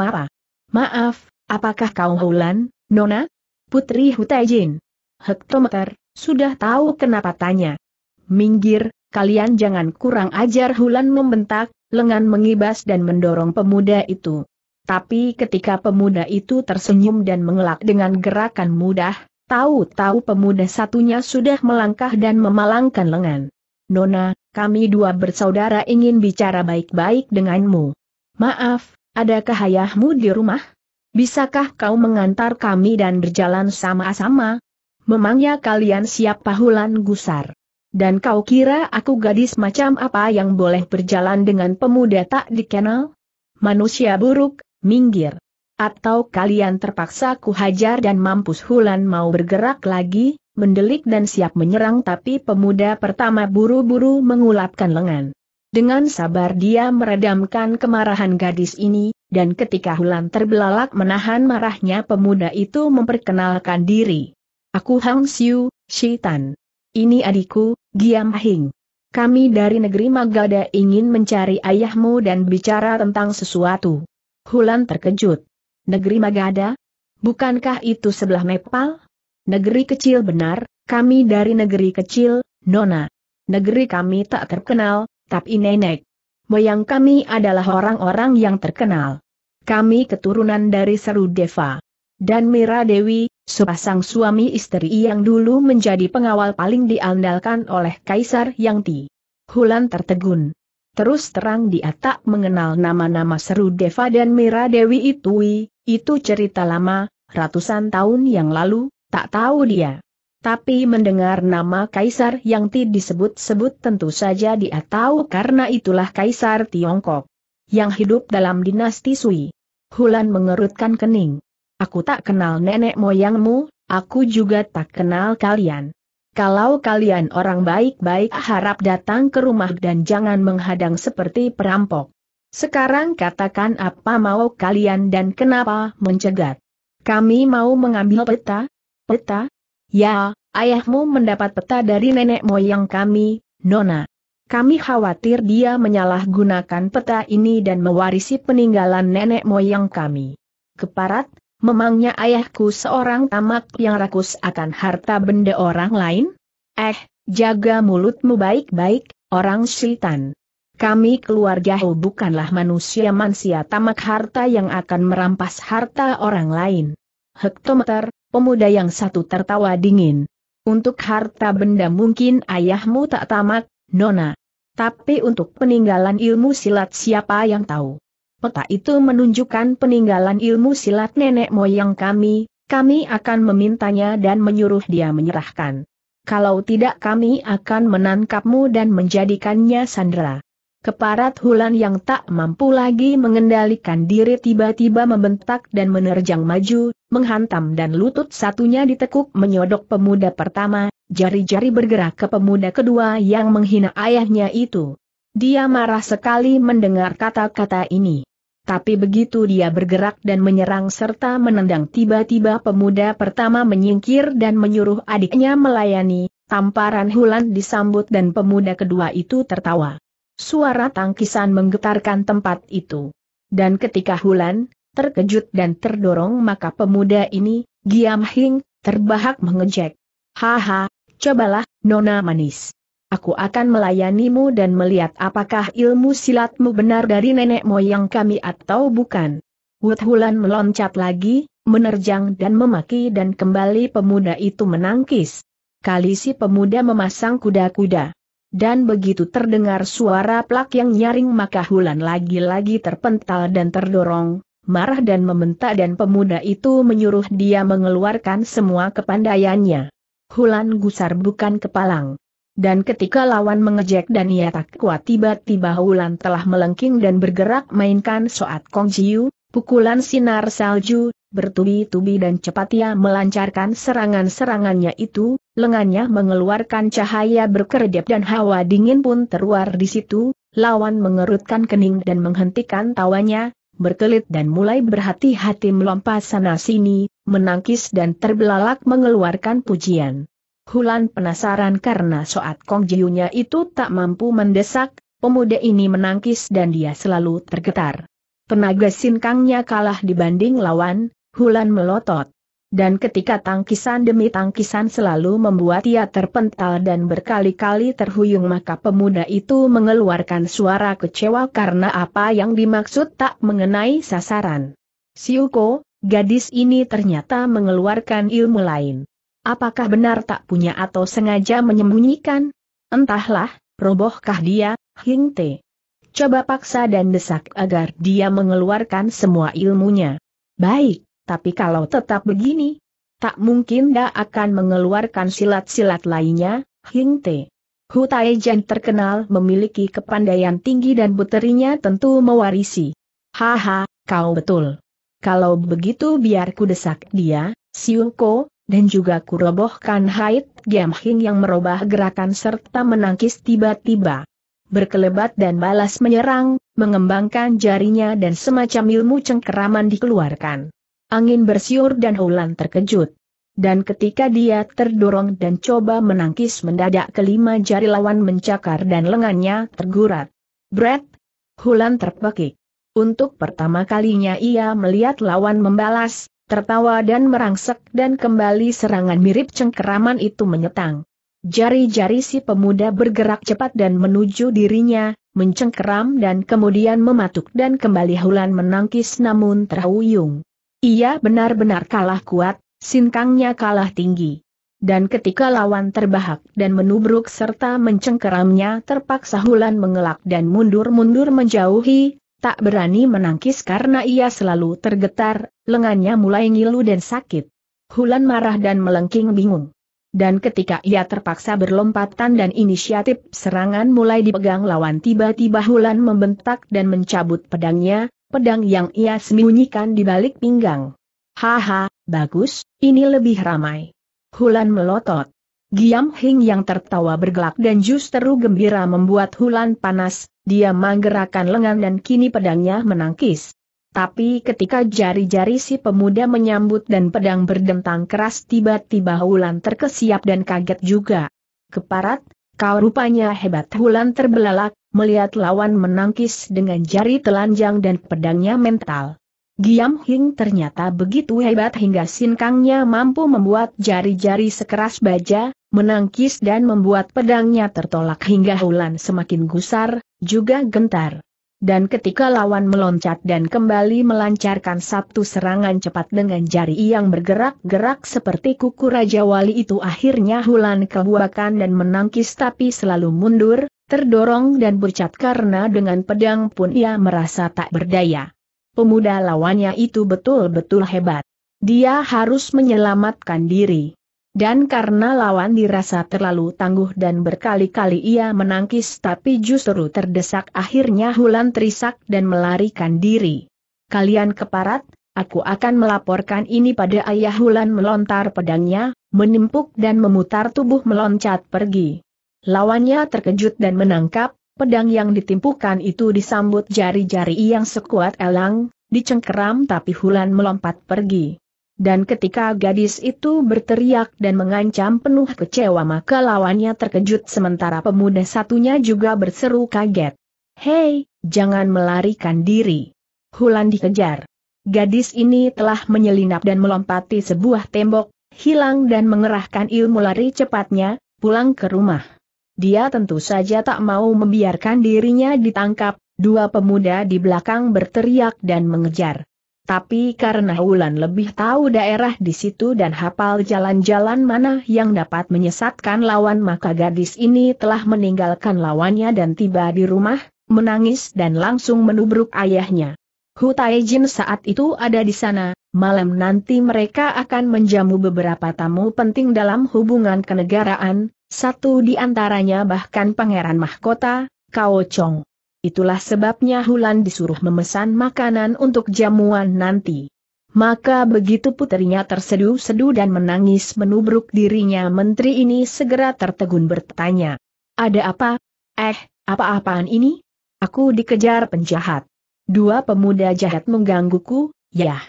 Maaf, apakah kau Hulan, Nona? Putri Hutajin. Hektometer, sudah tahu kenapa tanya. Minggir, kalian jangan kurang ajar Hulan membentak, lengan mengibas dan mendorong pemuda itu. Tapi ketika pemuda itu tersenyum dan mengelak dengan gerakan mudah, tahu-tahu pemuda satunya sudah melangkah dan memalangkan lengan. Nona, kami dua bersaudara ingin bicara baik-baik denganmu. Maaf, adakah ayahmu di rumah? Bisakah kau mengantar kami dan berjalan sama-sama? Memangnya kalian siap pahulan gusar? Dan kau kira aku gadis macam apa yang boleh berjalan dengan pemuda tak dikenal? Manusia buruk, minggir. Atau kalian terpaksa ku hajar dan mampus Hulan mau bergerak lagi, mendelik dan siap menyerang tapi pemuda pertama buru-buru mengulapkan lengan. Dengan sabar dia meredamkan kemarahan gadis ini, dan ketika Hulan terbelalak menahan marahnya pemuda itu memperkenalkan diri. Aku Hang Siu, Shitan. Ini adikku, Giam Hing. Kami dari negeri Magada ingin mencari ayahmu dan bicara tentang sesuatu. Hulan terkejut. Negeri Magada? Bukankah itu sebelah Nepal? Negeri kecil benar, kami dari negeri kecil, Nona. Negeri kami tak terkenal, tapi nenek. Moyang kami adalah orang-orang yang terkenal. Kami keturunan dari Seru Deva. Dan Mira Dewi, Sepasang suami istri yang dulu menjadi pengawal paling diandalkan oleh Kaisar Yang Ti. Hulan tertegun. Terus terang dia tak mengenal nama-nama seru Deva dan Mira Dewi Itui, itu cerita lama, ratusan tahun yang lalu, tak tahu dia. Tapi mendengar nama Kaisar Yang Ti disebut-sebut tentu saja dia tahu karena itulah Kaisar Tiongkok. Yang hidup dalam dinasti Sui. Hulan mengerutkan kening aku tak kenal nenek moyangmu, aku juga tak kenal kalian. Kalau kalian orang baik-baik harap datang ke rumah dan jangan menghadang seperti perampok. Sekarang katakan apa mau kalian dan kenapa mencegat. Kami mau mengambil peta? Peta? Ya, ayahmu mendapat peta dari nenek moyang kami, Nona. Kami khawatir dia menyalahgunakan peta ini dan mewarisi peninggalan nenek moyang kami. Keparat, Memangnya ayahku seorang tamak yang rakus akan harta benda orang lain? Eh, jaga mulutmu baik-baik, orang syaitan. Kami keluarga Hu oh, bukanlah manusia mansia tamak harta yang akan merampas harta orang lain. Hektometer, pemuda yang satu tertawa dingin. Untuk harta benda mungkin ayahmu tak tamak, Nona. Tapi untuk peninggalan ilmu silat siapa yang tahu? Peta itu menunjukkan peninggalan ilmu silat nenek moyang kami, kami akan memintanya dan menyuruh dia menyerahkan. Kalau tidak kami akan menangkapmu dan menjadikannya sandera. Keparat Hulan yang tak mampu lagi mengendalikan diri tiba-tiba membentak dan menerjang maju, menghantam dan lutut satunya ditekuk menyodok pemuda pertama, jari-jari bergerak ke pemuda kedua yang menghina ayahnya itu. Dia marah sekali mendengar kata-kata ini. Tapi begitu dia bergerak dan menyerang serta menendang tiba-tiba pemuda pertama menyingkir dan menyuruh adiknya melayani, tamparan Hulan disambut dan pemuda kedua itu tertawa. Suara tangkisan menggetarkan tempat itu. Dan ketika Hulan, terkejut dan terdorong maka pemuda ini, Giam Hing, terbahak mengejek. Haha, cobalah, nona manis aku akan melayanimu dan melihat apakah ilmu silatmu benar dari nenek moyang kami atau bukan. Wuthulan meloncat lagi, menerjang dan memaki dan kembali pemuda itu menangkis. Kali si pemuda memasang kuda-kuda. Dan begitu terdengar suara plak yang nyaring maka Hulan lagi-lagi terpental dan terdorong, marah dan membentak dan pemuda itu menyuruh dia mengeluarkan semua kepandaiannya. Hulan gusar bukan kepalang. Dan ketika lawan mengejek dan ia tak kuat tiba-tiba Hulan telah melengking dan bergerak mainkan soat Kong Jiu, pukulan sinar salju, bertubi-tubi dan cepat ia melancarkan serangan-serangannya itu, lengannya mengeluarkan cahaya berkedip dan hawa dingin pun teruar di situ, lawan mengerutkan kening dan menghentikan tawanya, berkelit dan mulai berhati-hati melompat sana-sini, menangkis dan terbelalak mengeluarkan pujian. Hulan penasaran karena soat Kong Jiunya itu tak mampu mendesak, pemuda ini menangkis dan dia selalu tergetar. Tenaga sinkangnya kalah dibanding lawan, Hulan melotot. Dan ketika tangkisan demi tangkisan selalu membuat ia terpental dan berkali-kali terhuyung maka pemuda itu mengeluarkan suara kecewa karena apa yang dimaksud tak mengenai sasaran. Siuko, gadis ini ternyata mengeluarkan ilmu lain. Apakah benar tak punya atau sengaja menyembunyikan? Entahlah, robohkah dia, Hing Te. Coba paksa dan desak agar dia mengeluarkan semua ilmunya. Baik, tapi kalau tetap begini, tak mungkin dia akan mengeluarkan silat-silat lainnya, Hing Te. Hu Taijian terkenal memiliki kepandaian tinggi dan puterinya tentu mewarisi. Haha, kau betul. Kalau begitu biar ku desak dia, Ko dan juga kurobohkan Haid Hing yang merubah gerakan serta menangkis tiba-tiba. Berkelebat dan balas menyerang, mengembangkan jarinya dan semacam ilmu cengkeraman dikeluarkan. Angin bersiur dan Hulan terkejut. Dan ketika dia terdorong dan coba menangkis mendadak kelima jari lawan mencakar dan lengannya tergurat. Brett! Hulan terpekik. Untuk pertama kalinya ia melihat lawan membalas, tertawa dan merangsek dan kembali serangan mirip cengkeraman itu menyetang. Jari-jari si pemuda bergerak cepat dan menuju dirinya, mencengkeram dan kemudian mematuk dan kembali Hulan menangkis namun terhuyung. Ia benar-benar kalah kuat, sinkangnya kalah tinggi. Dan ketika lawan terbahak dan menubruk serta mencengkeramnya terpaksa Hulan mengelak dan mundur-mundur menjauhi, tak berani menangkis karena ia selalu tergetar, lengannya mulai ngilu dan sakit. Hulan marah dan melengking bingung. Dan ketika ia terpaksa berlompatan dan inisiatif serangan mulai dipegang lawan tiba-tiba Hulan membentak dan mencabut pedangnya, pedang yang ia sembunyikan di balik pinggang. Haha, bagus, ini lebih ramai. Hulan melotot. Giam Hing yang tertawa bergelak dan justru gembira membuat Hulan panas, dia menggerakkan lengan dan kini pedangnya menangkis. Tapi ketika jari-jari si pemuda menyambut dan pedang berdentang keras tiba-tiba Hulan terkesiap dan kaget juga. Keparat, kau rupanya hebat Hulan terbelalak, melihat lawan menangkis dengan jari telanjang dan pedangnya mental. Giam Hing ternyata begitu hebat hingga sinkangnya mampu membuat jari-jari sekeras baja, menangkis dan membuat pedangnya tertolak hingga Hulan semakin gusar, juga gentar dan ketika lawan meloncat dan kembali melancarkan satu serangan cepat dengan jari yang bergerak-gerak seperti kuku Raja Wali itu akhirnya Hulan kehuakan dan menangkis tapi selalu mundur, terdorong dan bercat karena dengan pedang pun ia merasa tak berdaya. Pemuda lawannya itu betul-betul hebat. Dia harus menyelamatkan diri. Dan karena lawan dirasa terlalu tangguh dan berkali-kali ia menangkis tapi justru terdesak akhirnya Hulan terisak dan melarikan diri. Kalian keparat, aku akan melaporkan ini pada ayah Hulan melontar pedangnya, menimpuk dan memutar tubuh meloncat pergi. Lawannya terkejut dan menangkap, pedang yang ditimpukan itu disambut jari-jari yang sekuat elang, dicengkeram tapi Hulan melompat pergi. Dan ketika gadis itu berteriak dan mengancam penuh kecewa maka lawannya terkejut sementara pemuda satunya juga berseru kaget. Hei, jangan melarikan diri. Hulan dikejar. Gadis ini telah menyelinap dan melompati sebuah tembok, hilang dan mengerahkan ilmu lari cepatnya, pulang ke rumah. Dia tentu saja tak mau membiarkan dirinya ditangkap, dua pemuda di belakang berteriak dan mengejar. Tapi karena Wulan lebih tahu daerah di situ dan hafal jalan-jalan mana yang dapat menyesatkan lawan maka gadis ini telah meninggalkan lawannya dan tiba di rumah, menangis dan langsung menubruk ayahnya. Hu Taijin saat itu ada di sana, malam nanti mereka akan menjamu beberapa tamu penting dalam hubungan kenegaraan, satu di antaranya bahkan Pangeran Mahkota, Kao Chong. Itulah sebabnya Hulan disuruh memesan makanan untuk jamuan nanti. Maka begitu puterinya terseduh-seduh dan menangis menubruk dirinya menteri ini segera tertegun bertanya. Ada apa? Eh, apa-apaan ini? Aku dikejar penjahat. Dua pemuda jahat menggangguku, yah.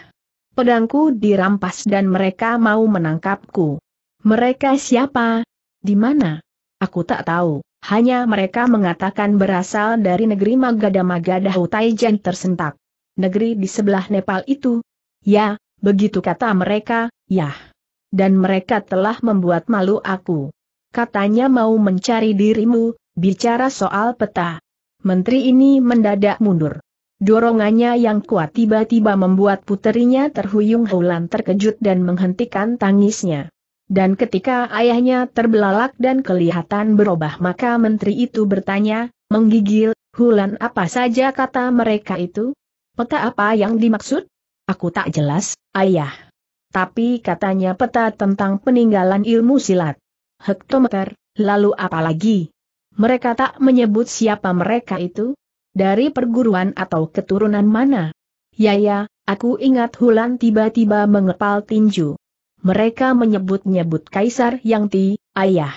Pedangku dirampas dan mereka mau menangkapku. Mereka siapa? Di mana? Aku tak tahu hanya mereka mengatakan berasal dari negeri Magadha-Magadha Taijen tersentak. Negeri di sebelah Nepal itu? Ya, begitu kata mereka, yah. Dan mereka telah membuat malu aku. Katanya mau mencari dirimu, bicara soal peta. Menteri ini mendadak mundur. Dorongannya yang kuat tiba-tiba membuat puterinya terhuyung-hulan terkejut dan menghentikan tangisnya. Dan ketika ayahnya terbelalak dan kelihatan berubah maka menteri itu bertanya, menggigil, Hulan apa saja kata mereka itu? Peta apa yang dimaksud? Aku tak jelas, ayah. Tapi katanya peta tentang peninggalan ilmu silat. Hektometer, lalu apa lagi? Mereka tak menyebut siapa mereka itu? Dari perguruan atau keturunan mana? Yaya, ya, aku ingat Hulan tiba-tiba mengepal tinju. Mereka menyebut-nyebut Kaisar Yang Ti, ayah.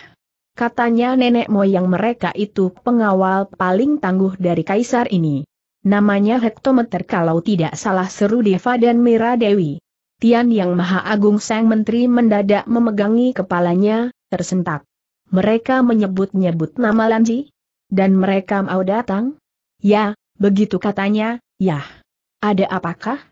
Katanya nenek moyang mereka itu pengawal paling tangguh dari kaisar ini. Namanya hektometer kalau tidak salah seru Deva dan Mira Dewi. Tian Yang Maha Agung Sang Menteri mendadak memegangi kepalanya, tersentak. Mereka menyebut-nyebut nama Lanji? Dan mereka mau datang? Ya, begitu katanya, Ya. Ada apakah?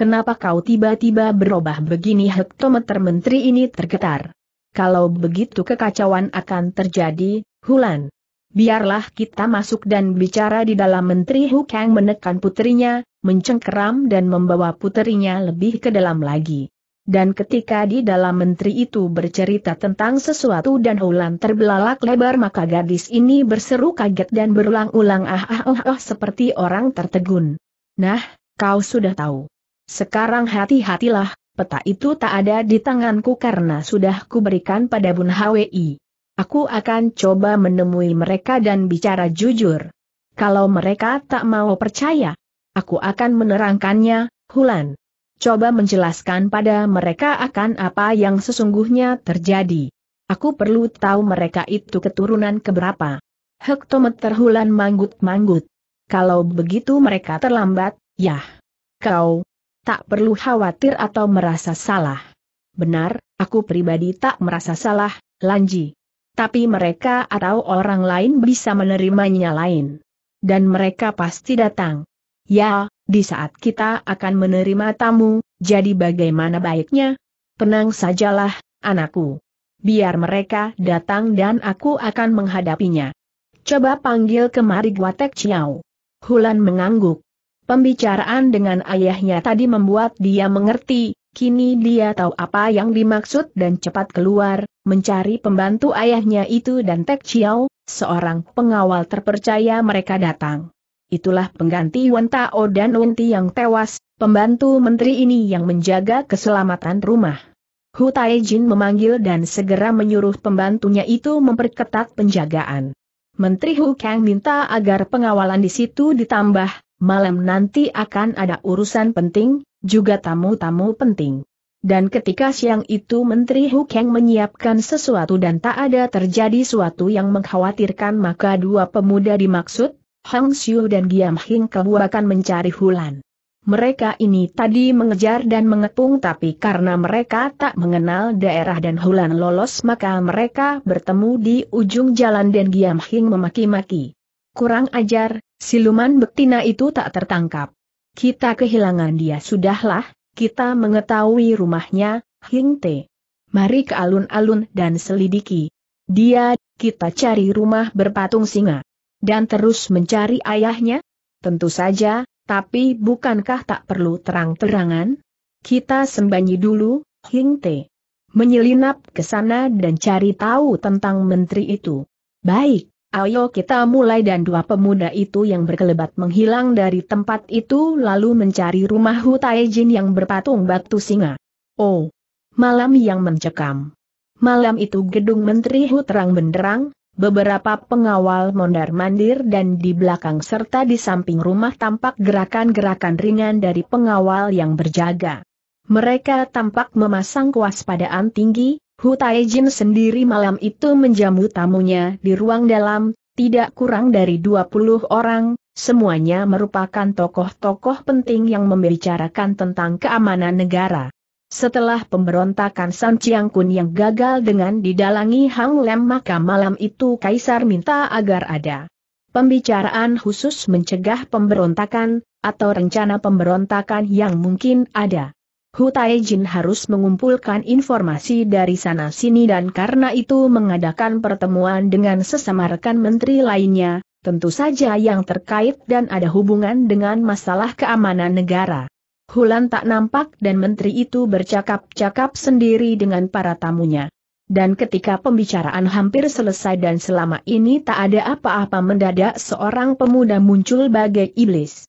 Kenapa kau tiba-tiba berubah begini hektometer menteri ini tergetar. Kalau begitu kekacauan akan terjadi, Hulan. Biarlah kita masuk dan bicara di dalam Menteri Hu Kang menekan putrinya, mencengkeram dan membawa putrinya lebih ke dalam lagi. Dan ketika di dalam menteri itu bercerita tentang sesuatu dan Hulan terbelalak lebar maka gadis ini berseru kaget dan berulang-ulang ah ah oh ah, oh seperti orang tertegun. Nah, kau sudah tahu. Sekarang hati-hatilah, peta itu tak ada di tanganku karena sudah kuberikan pada Bun HWI. Aku akan coba menemui mereka dan bicara jujur. Kalau mereka tak mau percaya, aku akan menerangkannya, Hulan. Coba menjelaskan pada mereka akan apa yang sesungguhnya terjadi. Aku perlu tahu mereka itu keturunan keberapa. Hektometer Hulan manggut-manggut. Kalau begitu mereka terlambat, yah. Kau, tak perlu khawatir atau merasa salah. Benar, aku pribadi tak merasa salah, Lanji. Tapi mereka atau orang lain bisa menerimanya lain. Dan mereka pasti datang. Ya, di saat kita akan menerima tamu, jadi bagaimana baiknya? Tenang sajalah, anakku. Biar mereka datang dan aku akan menghadapinya. Coba panggil kemari Guatek Chiao. Hulan mengangguk. Pembicaraan dengan ayahnya tadi membuat dia mengerti, kini dia tahu apa yang dimaksud dan cepat keluar, mencari pembantu ayahnya itu dan Tek Chiao, seorang pengawal terpercaya mereka datang. Itulah pengganti Wen Tao dan Ti yang tewas, pembantu menteri ini yang menjaga keselamatan rumah. Hu Taijin memanggil dan segera menyuruh pembantunya itu memperketat penjagaan. Menteri Hu Kang minta agar pengawalan di situ ditambah, malam nanti akan ada urusan penting, juga tamu-tamu penting. Dan ketika siang itu Menteri Hukeng menyiapkan sesuatu dan tak ada terjadi suatu yang mengkhawatirkan maka dua pemuda dimaksud, Hang Xiu dan Giam Hing akan mencari Hulan. Mereka ini tadi mengejar dan mengepung tapi karena mereka tak mengenal daerah dan Hulan lolos maka mereka bertemu di ujung jalan dan Giam Hing memaki-maki. Kurang ajar, siluman betina itu tak tertangkap. Kita kehilangan dia sudahlah, kita mengetahui rumahnya, Hing Te. Mari ke alun-alun dan selidiki. Dia, kita cari rumah berpatung singa. Dan terus mencari ayahnya? Tentu saja, tapi bukankah tak perlu terang-terangan? Kita sembunyi dulu, Hing Te. Menyelinap ke sana dan cari tahu tentang menteri itu. Baik. Ayo kita mulai dan dua pemuda itu yang berkelebat menghilang dari tempat itu lalu mencari rumah Hutai Jin yang berpatung batu singa. Oh! Malam yang mencekam. Malam itu gedung Menteri Hu terang benderang, beberapa pengawal mondar-mandir dan di belakang serta di samping rumah tampak gerakan-gerakan ringan dari pengawal yang berjaga. Mereka tampak memasang kewaspadaan tinggi, Hu Taijin sendiri malam itu menjamu tamunya di ruang dalam, tidak kurang dari 20 orang, semuanya merupakan tokoh-tokoh penting yang membicarakan tentang keamanan negara. Setelah pemberontakan San Chiang Kun yang gagal dengan didalangi Hang Lem maka malam itu Kaisar minta agar ada pembicaraan khusus mencegah pemberontakan, atau rencana pemberontakan yang mungkin ada. Hu Taijin harus mengumpulkan informasi dari sana-sini dan karena itu mengadakan pertemuan dengan sesama rekan menteri lainnya, tentu saja yang terkait dan ada hubungan dengan masalah keamanan negara. Hulan tak nampak dan menteri itu bercakap-cakap sendiri dengan para tamunya. Dan ketika pembicaraan hampir selesai dan selama ini tak ada apa-apa mendadak seorang pemuda muncul bagai iblis.